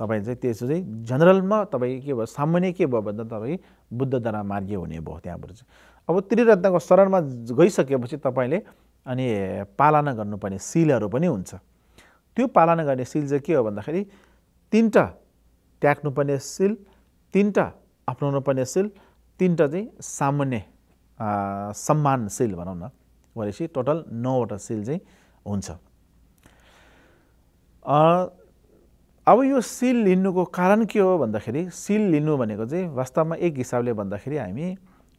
तपाईँ चाहिँ त्यसो चाहिँ जनरलमा तपाईँ के भयो सामान्य के भयो भन्दा तपाईँ बुद्ध धर्म मार्गीय हुने भयो त्यहाँबाट चाहिँ अब त्रिरत्नको शरणमा गइसकेपछि तपाईँले अनि पालना गर्नुपर्ने सिलहरू पनि हुन्छ त्यो पालना गर्ने सिल चाहिँ के हो भन्दाखेरि तिनवटा त्याग्नुपर्ने सिल तिनवटा अप्नाउनु पर्ने सिल तिनवटा चाहिँ सामान्य सम्मान सिल भनौँ न भनेपछि टोटल नौवटा सिल चाहिँ हुन्छ अब यो सिल लिनुको कारण के हो भन्दाखेरि सिल लिनु भनेको चाहिँ वास्तवमा एक हिसाबले भन्दाखेरि हामी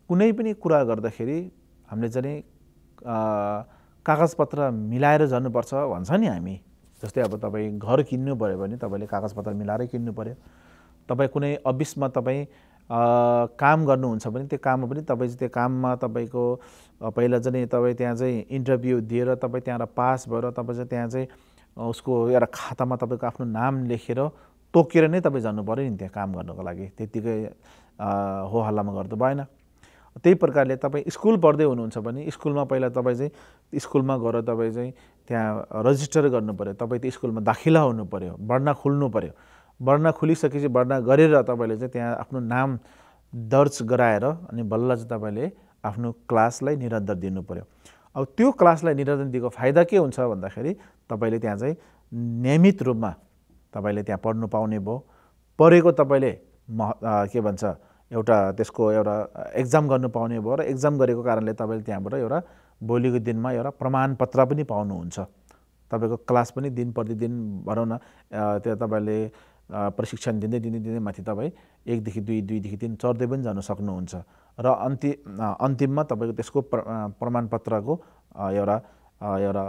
कुनै पनि कुरा गर्दाखेरि हामीले जाने कागजपत्र मिलाएर जानुपर्छ भन्छ नि हामी जस्तै अब तपाईँ घर किन्नु पऱ्यो भने तपाईँले कागजपत्र मिलाएरै किन्नु पऱ्यो तपाईँ कुनै अफिसमा तपाईँ काम गर्नुहुन्छ भने त्यो काममा पनि तपाईँ त्यो काममा तपाईँको पहिला चाहिँ तपाईँ त्यहाँ चाहिँ इन्टरभ्यू दिएर तपाईँ त्यहाँबाट पास भएर तपाईँ चाहिँ त्यहाँ चाहिँ उसको एउटा खातामा तपाईँको आफ्नो नाम लेखेर तोकेर नै तपाईँ जानु पऱ्यो नि त्यहाँ काम गर्नुको लागि त्यत्तिकै हो हल्लामा गर्दा भएन त्यही प्रकारले तपाईँ स्कुल पढ्दै हुनुहुन्छ भने स्कुलमा पहिला तपाईँ चाहिँ स्कुलमा गएर तपाईँ चाहिँ त्यहाँ रजिस्टर गर्नु पऱ्यो तपाईँ त्यो स्कुलमा दाखिला हुनु पऱ्यो बढ्ना खोल्नु पऱ्यो बढ्ना खोलिसकेपछि बढ्ना गरेर तपाईँले चाहिँ त्यहाँ आफ्नो नाम दर्ज गराएर अनि बल्ल चाहिँ तपाईँले आफ्नो क्लासलाई निरन्तर दिनु पऱ्यो अब त्यो क्लासलाई निरन्तर दिएको फाइदा के हुन्छ भन्दाखेरि तपाईँले त्यहाँ चाहिँ नियमित रूपमा तपाईँले त्यहाँ पढ्नु पाउने भयो पढेको तपाईँले मह के भन्छ एउटा त्यसको एउटा एक्जाम गर्नु पाउने भयो र एक्जाम गरेको कारणले तपाईँले त्यहाँबाट एउटा भोलिको दिनमा एउटा प्रमाणपत्र पनि पाउनुहुन्छ तपाईँको क्लास पनि दिन प्रतिदिन भनौँ न त्यो तपाईँले प्रशिक्षण दिँदै दिँदै दिँदै माथि तपाईँ एकदेखि दुई दुईदेखि तिन चढ्दै पनि जानु सक्नुहुन्छ र अन्ति अन्तिममा तपाईँको त्यसको प्र प्रमाणपत्रको एउटा एउटा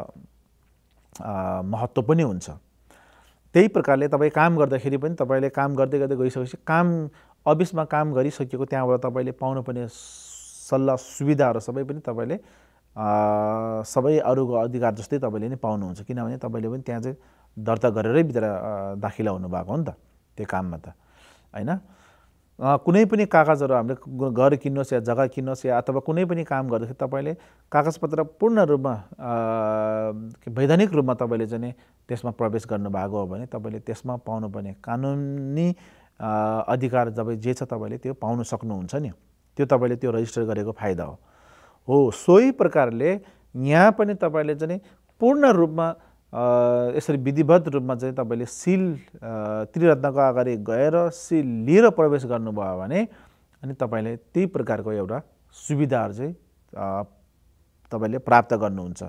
महत्त्व पनि हुन्छ त्यही प्रकारले तपाईँ काम गर्दाखेरि पनि तपाईँले काम गर्दै गर्दै गइसकेपछि काम अफिसमा काम गरिसकेको त्यहाँबाट तपाईँले पाउनुपर्ने सल्लाह सुविधाहरू सबै पनि तपाईँले सबै अरूको अधिकार जस्तै तपाईँले नै पाउनुहुन्छ किनभने तपाईँले पनि त्यहाँ चाहिँ दर्ता गरेरै भित्र दाखिला हुनुभएको हो नि त त्यो काममा त होइन कुनै पनि कागजहरू हामीले घर किन्नुहोस् या जग्गा किन्नुहोस् या अथवा कुनै पनि काम गर्दाखेरि तपाईँले कागजपत्र पूर्ण रूपमा वैधानिक रूपमा तपाईँले चाहिँ त्यसमा प्रवेश गर्नुभएको हो भने तपाईँले त्यसमा पाउनुपर्ने कानुनी अधिकार जब जे छ तपाईँले त्यो पाउन सक्नुहुन्छ नि त्यो तपाईँले त्यो रजिस्टर गरेको फाइदा हो हो सोही प्रकारले यहाँ पनि तपाईँले चाहिँ पूर्ण रूपमा यसरी विधिवत रूपमा चाहिँ तपाईँले सिल त्रिरत्नको अगाडि गएर सिल लिएर प्रवेश गर्नुभयो भने अनि तपाईँले त्यही प्रकारको एउटा सुविधाहरू चाहिँ तपाईँले प्राप्त गर्नुहुन्छ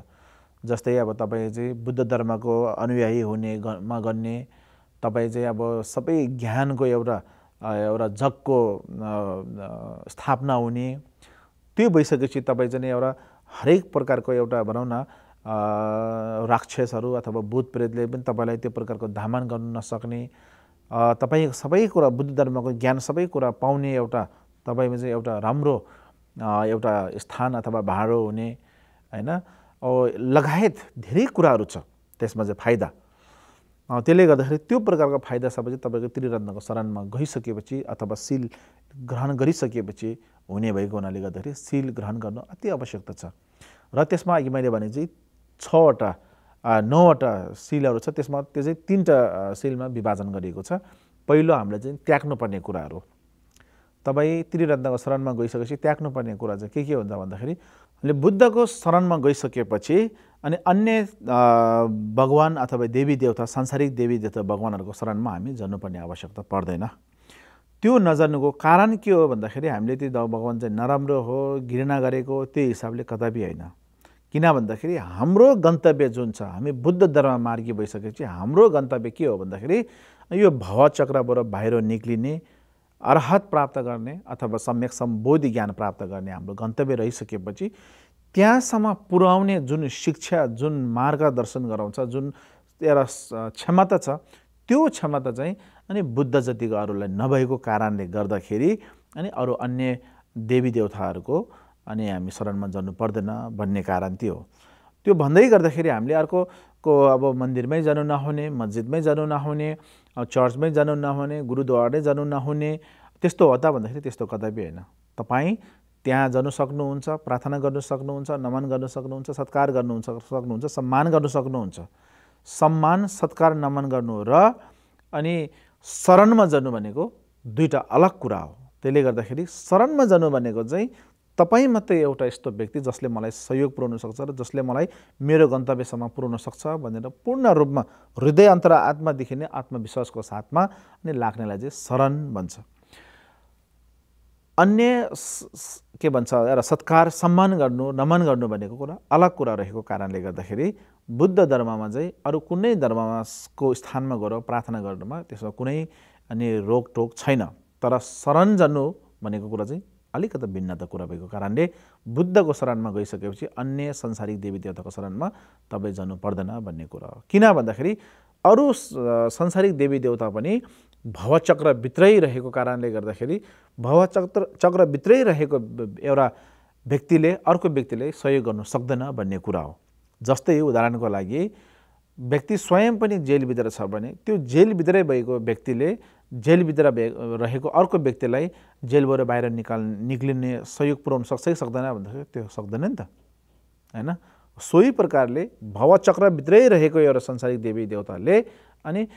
जस्तै अब तपाईँ चाहिँ बुद्ध धर्मको अनुयायी हुने मा गर्ने तपाईँ चाहिँ अब सबै ज्ञानको एउटा एउटा जगको स्थापना हुने त्यो भइसकेपछि तपाईँ चाहिँ एउटा हरेक प्रकारको एउटा भनौँ न राक्षसहरू अथवा भूत प्रेतले पनि तपाईँलाई त्यो प्रकारको धामन गर्नु नसक्ने तपाईँ सबै कुरा बुद्ध धर्मको ज्ञान सबै कुरा पाउने एउटा तपाईँमा चाहिँ एउटा राम्रो एउटा स्थान अथवा भाँडो हुने होइन लगायत धेरै कुराहरू छ त्यसमा चाहिँ फाइदा त्यसले गर्दाखेरि त्यो प्रकारको फाइदा सबै चाहिँ तपाईँको त्रिरत्नको शरणमा गइसकेपछि अथवा सिल ग्रहण गरिसकेपछि हुने भएको हुनाले गर्दाखेरि सिल ग्रहण गर्नु अति आवश्यकता छ र त्यसमा अघि मैले भने चाहिँ छवटा नौवटा सिलहरू छ त्यसमा त्यो चाहिँ तिनवटा सिलमा विभाजन गरिएको छ पहिलो हामीले चाहिँ त्याग्नुपर्ने कुराहरू तपाईँ त्रिरत्नको शरणमा गइसकेपछि त्याग्नुपर्ने कुरा चाहिँ के के हुन्छ भन्दाखेरि हामीले बुद्धको शरणमा गइसकेपछि अनि अन्य भगवान् अथवा देवी देवता सांसारिक देवी देवता भगवान्हरूको शरणमा हामी जानुपर्ने आवश्यकता पर्दैन त्यो नजानुको कारण के हो भन्दाखेरि हामीले त्यो भगवान् चाहिँ नराम्रो हो घृणा गरेको त्यही हिसाबले कदापि होइन किन भन्दाखेरि हाम्रो गन्तव्य जुन छ हामी बुद्ध धर्म मार्गी भइसकेपछि हाम्रो गन्तव्य के हो भन्दाखेरि यो भवचक्रबाट बाहिर निक्लिने अर्हत प्राप्त गर्ने अथवा सम्यक सम्बोधि ज्ञान प्राप्त गर्ने हाम्रो गन्तव्य रहिसकेपछि त्यहाँसम्म पुर्याउने जुन शिक्षा जुन मार्गदर्शन गराउँछ जुन एउटा क्षमता छ त्यो क्षमता चाहिँ अनि बुद्ध जतिको अरूलाई नभएको कारणले गर्दाखेरि अनि अरू अन्य देवी देवताहरूको अनि हामी शरणमा जानु पर्दैन भन्ने कारण त्यो हो त्यो भन्दै गर्दाखेरि हामीले अर्को को अब मन्दिरमै जानु नहुने मस्जिदमै जानु नहुने चर्चमै जानु नहुने गुरुद्वारै जानु नहुने त्यस्तो हो त भन्दाखेरि त्यस्तो कदापि होइन तपाईँ त्यहाँ जानु सक्नुहुन्छ प्रार्थना गर्नु सक्नुहुन्छ नमन गर्नु सक्नुहुन्छ सत्कार गर्नुहुन्छ सक्नुहुन्छ सम्मान गर्नु सक्नुहुन्छ सम्मान सत्कार नमन गर्नु र अनि शरणमा जानु भनेको दुईवटा अलग कुरा हो त्यसले गर्दाखेरि शरणमा जानु भनेको चाहिँ तपाईँ मात्रै एउटा यस्तो व्यक्ति जसले मलाई सहयोग पुऱ्याउन सक्छ र जसले मलाई मेरो गन्तव्यसम्म पुर्याउन सक्छ भनेर पूर्ण रूपमा हृदय अन्तर आत्मादेखि नै आत्मविश्वासको साथमा अनि लाग्नेलाई चाहिँ शरण भन्छ अन्य के भन्छ एउटा सत्कार सम्मान गर्नु नमन गर्नु भनेको कुरा अलग कुरा रहेको कारणले गर्दाखेरि बुद्ध धर्ममा चाहिँ अरू कुनै धर्मको स्थानमा गएर प्रार्थना गर्नुमा त्यसमा कुनै अनि रोकटोक छैन तर शरण जानु भनेको कुरा चाहिँ अलिकति भिन्नता कुरा भएको कारणले बुद्धको शरणमा गइसकेपछि अन्य संसारिक देवी देवताको शरणमा तपाईँ जानु पर्दैन भन्ने कुरा हो किन भन्दाखेरि अरू संसारिक देवी देवता पनि भित्रै रहेको कारणले गर्दाखेरि भवचक्र चक्र भित्रै रहेको एउटा व्यक्तिले अर्को व्यक्तिले सहयोग गर्नु सक्दैन भन्ने कुरा हो जस्तै उदाहरणको लागि व्यक्ति स्वयं पनि जेलभित्र छ भने त्यो जेलभित्रै भएको व्यक्तिले जेलभित्र रहेको अर्को व्यक्तिलाई जेलबाट बाहिर निकाल निक्लिने सहयोग पुऱ्याउनु सक्छ कि सक्दैन भन्दाखेरि त्यो सक्दैन नि त होइन सोही प्रकारले भवचक्रभित्रै रहेको एउटा संसारिक देवी देवताले अनि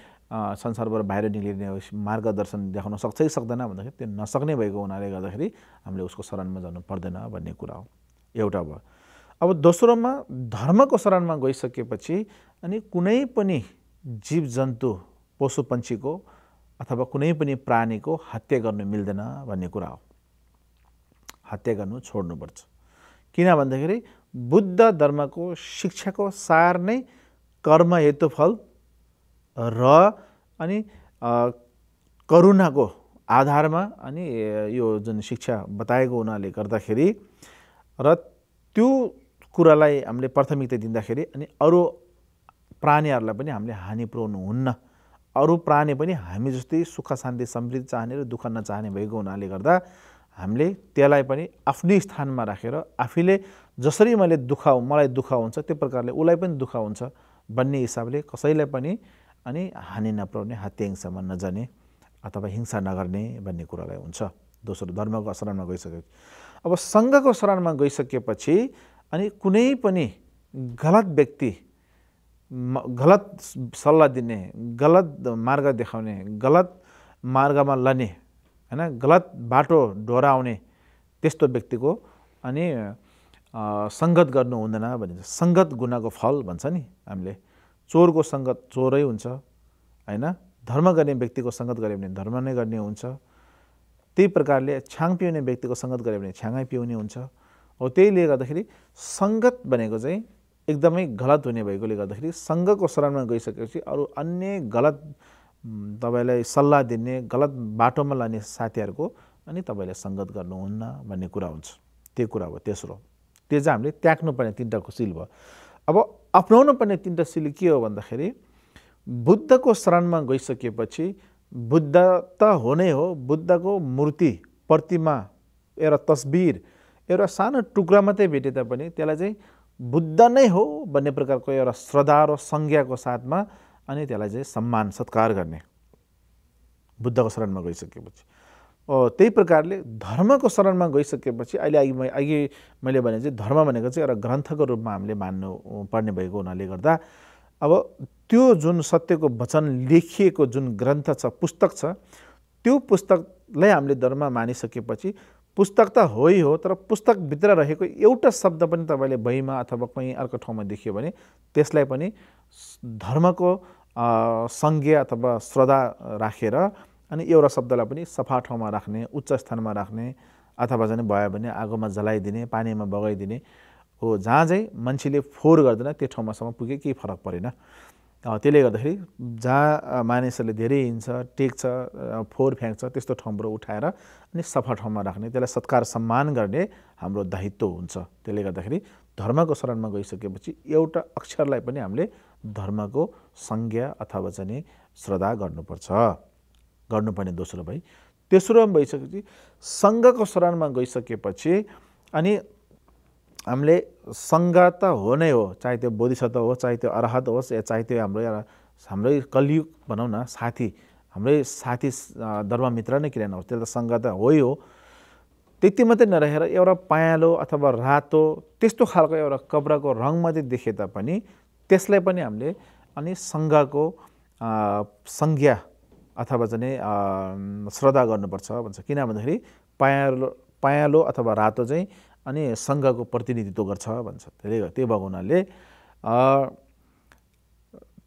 संसारबाट बाहिर निक्लिने मार्गदर्शन देखाउन सक्छ कि सक्दैन भन्दाखेरि त्यो नसक्ने भएको हुनाले गर्दाखेरि हामीले उसको शरणमा जानु पर्दैन भन्ने कुरा हो एउटा भयो अब दोस्रोमा धर्मको शरणमा गइसकेपछि अनि कुनै पनि जीव जन्तु पशु पन्छीको अथवा कुनै पनि प्राणीको हत्या गर्नु मिल्दैन भन्ने कुरा हो हत्या गर्नु छोड्नुपर्छ किन भन्दाखेरि बुद्ध धर्मको शिक्षाको सार नै कर्म हेतुफल र अनि करुणाको आधारमा अनि यो जुन शिक्षा बताएको हुनाले गर्दाखेरि र त्यो कुरालाई हामीले प्राथमिकता दिँदाखेरि अनि अरू प्राणीहरूलाई पनि हामीले हानि पुऱ्याउनु हुन्न अरू प्राणी पनि हामी जस्तै सुख शान्ति समृद्धि चाहने र दुःख नचाहने भएको हुनाले गर्दा हामीले त्यसलाई पनि आफ्नै स्थानमा राखेर आफैले जसरी मैले दुःख मलाई दुःख हुन्छ त्यो प्रकारले उसलाई पनि दुःख हुन्छ भन्ने हिसाबले कसैलाई पनि अनि हानि नपुर्याउने हत्या हिंसामा नजाने अथवा हिंसा नगर्ने भन्ने कुरालाई हुन्छ दोस्रो धर्मको शरणमा गइसक्यो अब सङ्घको शरणमा गइसकेपछि अनि कुनै पनि गलत व्यक्ति गलत सल्लाह दिने गलत मार्ग देखाउने गलत मार्गमा लने होइन गलत बाटो डोराउने त्यस्तो व्यक्तिको अनि सङ्गत गर्नु हुँदैन भनिन्छ सङ्गत गुनाको फल भन्छ नि हामीले चोरको सङ्गत चोरै हुन्छ होइन धर्म गर्ने व्यक्तिको सङ्गत गऱ्यो भने धर्म नै गर्ने हुन्छ त्यही प्रकारले छ्याङ पिउने व्यक्तिको सङ्गत गऱ्यो भने छ्याङै पिउने हुन्छ हो त्यहीले गर्दाखेरि सङ्गत भनेको चाहिँ एकदमै गलत हुने भएकोले गर्दाखेरि सङ्घको शरणमा गइसकेपछि अरू अन्य गलत तपाईँलाई सल्लाह दिने गलत बाटोमा लाने साथीहरूको अनि तपाईँले सङ्गत गर्नुहुन्न भन्ने कुरा हुन्छ त्यो कुरा हो तेस्रो त्यो चाहिँ हामीले त्याग्नुपर्ने तिनवटाको सिल भयो अब अप्नाउनु पर्ने तिनवटा सिल के हो भन्दाखेरि बुद्धको शरणमा गइसकेपछि बुद्ध त हो नै हो बुद्धको मूर्ति प्रतिमा एउटा तस्बिर एउटा सानो टुक्रा मात्रै भेटे तापनि त्यसलाई चाहिँ बुद्ध नै हो भन्ने प्रकारको एउटा श्रद्धा र संज्ञाको साथमा अनि त्यसलाई चाहिँ सम्मान सत्कार गर्ने बुद्धको शरणमा गइसकेपछि त्यही प्रकारले धर्मको शरणमा गइसकेपछि अहिले अघि म अघि मैले भने चाहिँ धर्म भनेको चाहिँ एउटा ग्रन्थको रूपमा हामीले मान्नु पर्ने भएको हुनाले गर्दा अब त्यो जुन सत्यको वचन लेखिएको जुन ग्रन्थ छ पुस्तक छ त्यो पुस्तकलाई हामीले धर्म मानिसकेपछि पुस्तक त हो हो तर पुस्तकभित्र रहेको एउटा शब्द पनि तपाईँले भैमा अथवा कहीँ अर्को ठाउँमा देखियो भने त्यसलाई पनि धर्मको संज्ञा अथवा श्रद्धा राखेर अनि एउटा शब्दलाई पनि सफा ठाउँमा राख्ने उच्च स्थानमा राख्ने अथवा झन् भयो भने आगोमा जलाइदिने पानीमा बगाइदिने हो जहाँ चाहिँ मान्छेले फोहोर गर्दैन त्यो ठाउँमासम्म पुगे केही फरक परेन त्यसले गर्दाखेरि जहाँ मानिसहरूले धेरै हिँड्छ टेक्छ फोहोर फ्याँक्छ त्यस्तो ठाउँबाट उठाएर अनि सफा ठाउँमा राख्ने त्यसलाई सत्कार सम्मान गर्ने हाम्रो दायित्व हुन्छ त्यसले गर्दाखेरि धर्मको शरणमा गइसकेपछि एउटा अक्षरलाई पनि हामीले धर्मको संज्ञा अथवा चाहिँ श्रद्धा गर्नुपर्छ गर्नुपर्ने दोस्रो भाइ तेस्रो भइसकेपछि सङ्घको शरणमा गइसकेपछि अनि हामीले सङ्घ त हो नै हो चाहे त्यो बोधिसत्व होस् चाहे त्यो अरहत होस् या चाहे त्यो हाम्रो एउटा हाम्रै कलियुग भनौँ न साथी हाम्रै साथी धर्ममित्र नै किन होस् त्यसले त सङ्घ त हो हो त्यति मात्रै नरहेर एउटा पायालो अथवा रातो त्यस्तो खालको एउटा कपडाको रङ मात्रै देखे तापनि त्यसलाई पनि हामीले अनि सङ्घको संज्ञा अथवा चाहिँ श्रद्धा गर्नुपर्छ भन्छ किन भन्दाखेरि पायालो पायालो अथवा रातो चाहिँ अनि सङ्घको प्रतिनिधित्व गर्छ भन्छ धेरै त्यही भएको हुनाले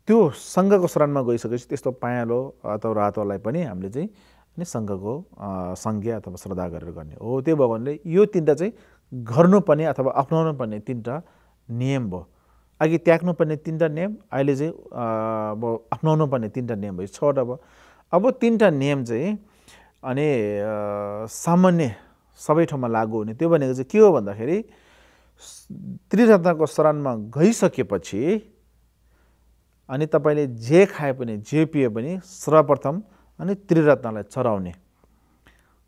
त्यो सङ्घको शरणमा गइसकेपछि त्यस्तो पायालो अथवा रातोलाई पनि हामीले चाहिँ अनि सङ्घको संज्ञा अथवा श्रद्धा गरेर गर्ने हो त्यो भएको यो तिनवटा चाहिँ गर्नुपर्ने अथवा अप्नाउनु पर्ने तिनवटा नियम भयो अघि त्याग्नुपर्ने तिनवटा नियम अहिले चाहिँ अब अप्नाउनु पर्ने तिनवटा नियम भयो छवटा भयो अब तिनवटा नियम चाहिँ अनि सामान्य सबै ठाउँमा लागु हुने त्यो भनेको चाहिँ के हो भन्दाखेरि त्रिरत्नको शरणमा गइसकेपछि अनि तपाईँले जे खाए पनि जे पिए पनि सर्वप्रथम अनि त्रिरत्नलाई चराउने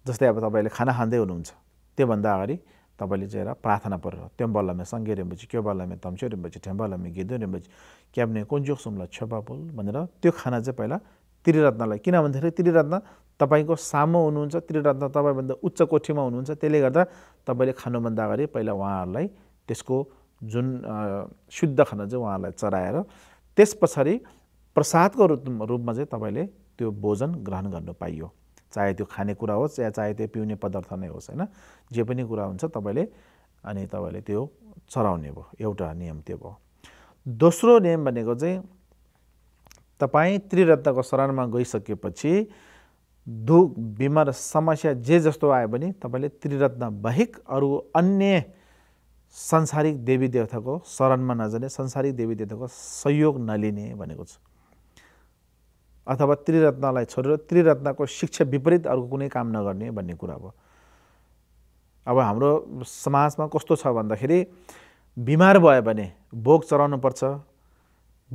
जस्तै अब तपाईँले खाना खाँदै हुनुहुन्छ त्योभन्दा अगाडि तपाईँले चाहिँ प्रार्थना परेर त्यो त्यम्बलमे सङ्गे रेम्बुची के बल्लमे तम्स्यो रेम्बुची ठ्याम्बलमे गिद्धो रेम्बुची क्याब्ने जोक्सुमलाई छेपा पुल भनेर त्यो खाना चाहिँ पहिला त्रिरत्नलाई किन भन्दाखेरि त्रिरत्न तपाईँको सामु हुनुहुन्छ त्रिरत्न तपाईँभन्दा उच्च कोठीमा हुनुहुन्छ त्यसले गर्दा तपाईँले खानुभन्दा अगाडि पहिला उहाँहरूलाई त्यसको जुन शुद्ध खाना चाहिँ उहाँहरूलाई चढाएर त्यस पछाडि प्रसादको रूपमा चाहिँ तपाईँले त्यो भोजन ग्रहण गर्नु पाइयो चाहे त्यो खानेकुरा होस् या चाहे त्यो पिउने पदार्थ नै होस् होइन जे पनि कुरा हुन्छ तपाईँले अनि तपाईँले त्यो चढाउने भयो एउटा नियम त्यो भयो दोस्रो नियम भनेको चाहिँ तपाईँ त्रिरत्नको शरणमा गइसकेपछि दुःख बिमार समस्या जे जस्तो आयो भने तपाईँले त्रिरत्न बाहेक अरू अन्य सांसारिक देवी देवताको शरणमा नजाने संसारिक देवी देवताको सहयोग नलिने भनेको छ अथवा त्रिरत्नलाई छोडेर त्रिरत्नको शिक्षा विपरीत अर्को कुनै काम नगर्ने भन्ने कुरा हो अब हाम्रो समाजमा कस्तो छ भन्दाखेरि बिमार भयो भने भोग चराउनु पर्छ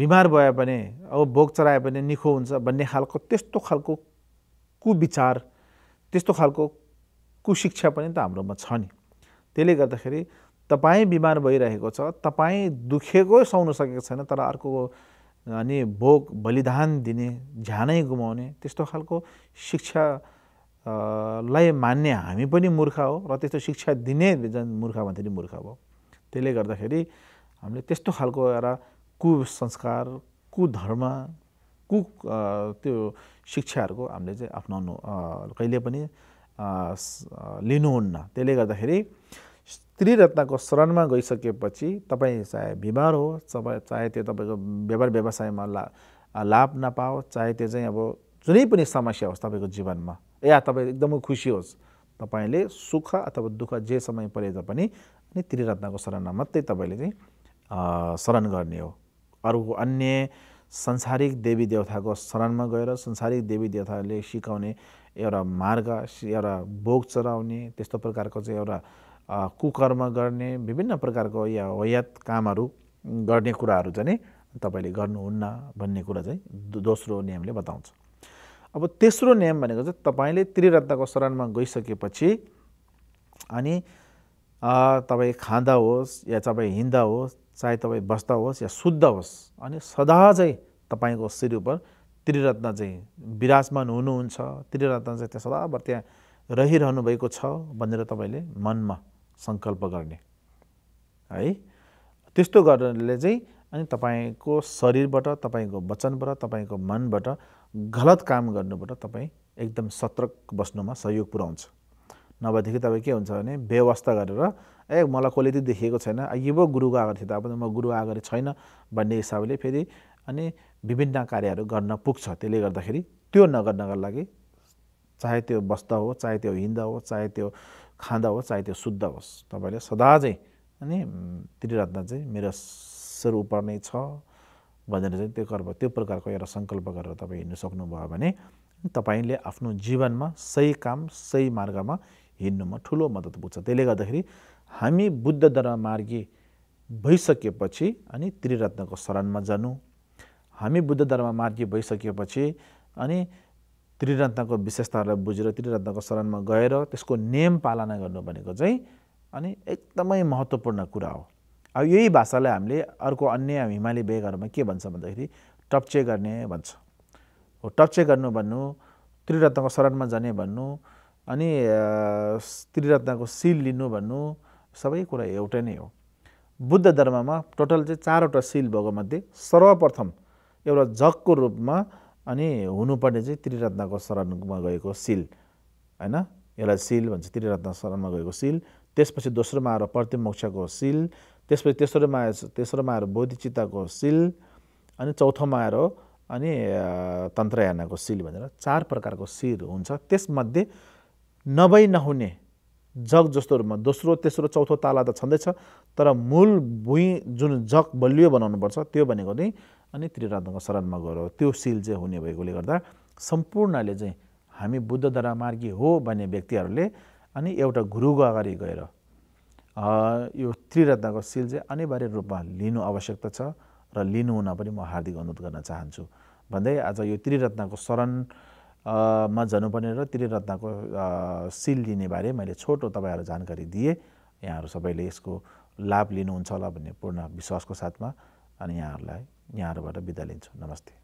बिमार भयो भने अब भोग चढायो भने निको हुन्छ भन्ने खालको त्यस्तो खालको कुविचार त्यस्तो खालको कुशिक्षा पनि त हाम्रोमा छ नि त्यसले गर्दाखेरि तपाईँ बिमार भइरहेको छ तपाईँ दुखेको सहनु सकेको छैन तर अर्को अनि भोग बलिदान दिने झ्यानै गुमाउने त्यस्तो खालको शिक्षा लाई मान्ने हामी पनि मूर्ख हो र त्यस्तो शिक्षा दिने जन मूर्ख पनि मूर्ख भयो त्यसले गर्दाखेरि हामीले त्यस्तो खालको एउटा कुसंस्कार कुधर्म कु त्यो शिक्षाहरूको हामीले चाहिँ अप्नाउनु कहिले पनि लिनुहुन्न त्यसले गर्दाखेरि रत्नको शरणमा गइसकेपछि तपाईँ चाहे बिमार हो तपाईँ चाहे त्यो तपाईँको व्यापार व्यवसायमा ला लाभ नपाओस् चाहे त्यो चाहिँ अब जुनै पनि समस्या होस् तपाईँको जीवनमा या तपाईँ एकदमै खुसी होस् तपाईँले सुख अथवा दुःख जे समय परे तापनि त्रिरत्नको शरणमा मात्रै तपाईँले चाहिँ शरण गर्ने हो अरू अन्य संसारिक देवी देवताको शरणमा गएर संसारिक देवी देवताले सिकाउने एउटा मार्ग एउटा भोग चढाउने त्यस्तो प्रकारको चाहिँ एउटा कुकर्म गर्ने विभिन्न प्रकारको या वयात कामहरू गर्ने कुराहरू चाहिँ तपाईँले गर्नुहुन्न भन्ने कुरा चाहिँ दोस्रो नियमले बताउँछ अब तेस्रो नियम भनेको चाहिँ तपाईँले त्रिरत्नको शरणमा गइसकेपछि अनि तपाईँ खाँदा होस् या तपाईँ हिँड्दा होस् चाहे तपाईँ बस्दा होस् या शुद्ध होस् अनि सदा चाहिँ तपाईँको शरीर उप त्रिरत्न चाहिँ विराजमान हुनुहुन्छ त्रिरत्न चाहिँ त्यहाँ सदाभर त्यहाँ रहिरहनु भएको छ भनेर तपाईँले मनमा सङ्कल्प गर्ने है त्यस्तो गर्नले चाहिँ अनि तपाईँको शरीरबाट तपाईँको वचनबाट तपाईँको मनबाट गलत काम गर्नुबाट तपाईँ एकदम सतर्क बस्नुमा सहयोग पुऱ्याउँछ नभएदेखि तपाईँ के हुन्छ भने व्यवस्था गरेर ए मलाई कसले त्यो देखेको छैन यो पो गुरुको आगर थियो तापनि म गुरु आगर छैन भन्ने हिसाबले फेरि अनि विभिन्न कार्यहरू गर्न पुग्छ त्यसले गर्दाखेरि त्यो नगर्नका लागि चाहे त्यो बस्दा हो चाहे त्यो हिँड्दा हो चाहे त्यो खाँदा हो चाहे त्यो शुद्ध होस् तपाईँले सदा चाहिँ अनि त्रिरत्न चाहिँ मेरो स्वरूप नै छ भनेर चाहिँ त्यो कर्म त्यो प्रकारको एउटा सङ्कल्प गरेर तपाईँ हिँड्नु सक्नुभयो भने तपाईँले आफ्नो जीवनमा सही काम सही मार्गमा हिँड्नुमा ठुलो मद्दत पुग्छ त्यसले गर्दाखेरि हामी बुद्ध धर्म मार्गी भइसकेपछि अनि त्रिरत्नको शरणमा जानु हामी बुद्ध धर्म मार्गी भइसकेपछि अनि त्रिरत्नको विशेषताहरूलाई बुझेर त्रिरत्नको शरणमा गएर त्यसको नियम पालना गर्नु भनेको चाहिँ अनि एकदमै महत्त्वपूर्ण कुरा हो अब यही भाषालाई हामीले अर्को अन्य हिमाली बेगहरूमा के भन्छ भन्दाखेरि टप्चे गर्ने भन्छ हो टप्चे गर्नु भन्नु त्रिरत्नको शरणमा जाने भन्नु अनि त्रिरत्नको सिल लिनु भन्नु सबै कुरा एउटै नै हो बुद्ध धर्ममा टोटल चाहिँ चारवटा सिल भएको मध्ये सर्वप्रथम एउटा जगको रूपमा अनि हुनुपर्ने चाहिँ त्रिरत्नको शरणमा गएको सिल होइन यसलाई सिल भन्छ त्रिरत्न शरणमा गएको सिल त्यसपछि दोस्रोमा आएर प्रतिमोक्षको सिल त्यसपछि तेस्रोमा आएर तेस्रोमा आएर बोधिचित्ताको सिल अनि चौथोमा आएर अनि तन्त्रयानाको सिल भनेर चार प्रकारको सिल हुन्छ त्यसमध्ये नभई नहुने जग जस्तो रूपमा दोस्रो तेस्रो चौथो ताला त छँदैछ तर मूल भुइँ जुन जग बलियो बनाउनुपर्छ त्यो भनेको नै अनि त्रिरत्नको शरणमा गएर त्यो सिल चाहिँ हुने भएकोले गर्दा सम्पूर्णले चाहिँ हामी बुद्ध धरामार्गी हो भन्ने व्यक्तिहरूले अनि एउटा गुरुको अगाडि गएर यो त्रिरत्नको सिल चाहिँ अनिवार्य रूपमा लिनु आवश्यकता छ र लिनु हुन पनि म हार्दिक अनुरोध गर्न चाहन्छु भन्दै आज यो त्रिरत्नको शरण मा जानुपर्ने र त्रिरत्नको सिल लिने बारे मैले छोटो तपाईँहरू जानकारी दिएँ यहाँहरू सबैले यसको लाभ लिनुहुन्छ होला भन्ने पूर्ण विश्वासको साथमा अनि यहाँहरूलाई यहाँहरूबाट बिदा लिन्छु नमस्ते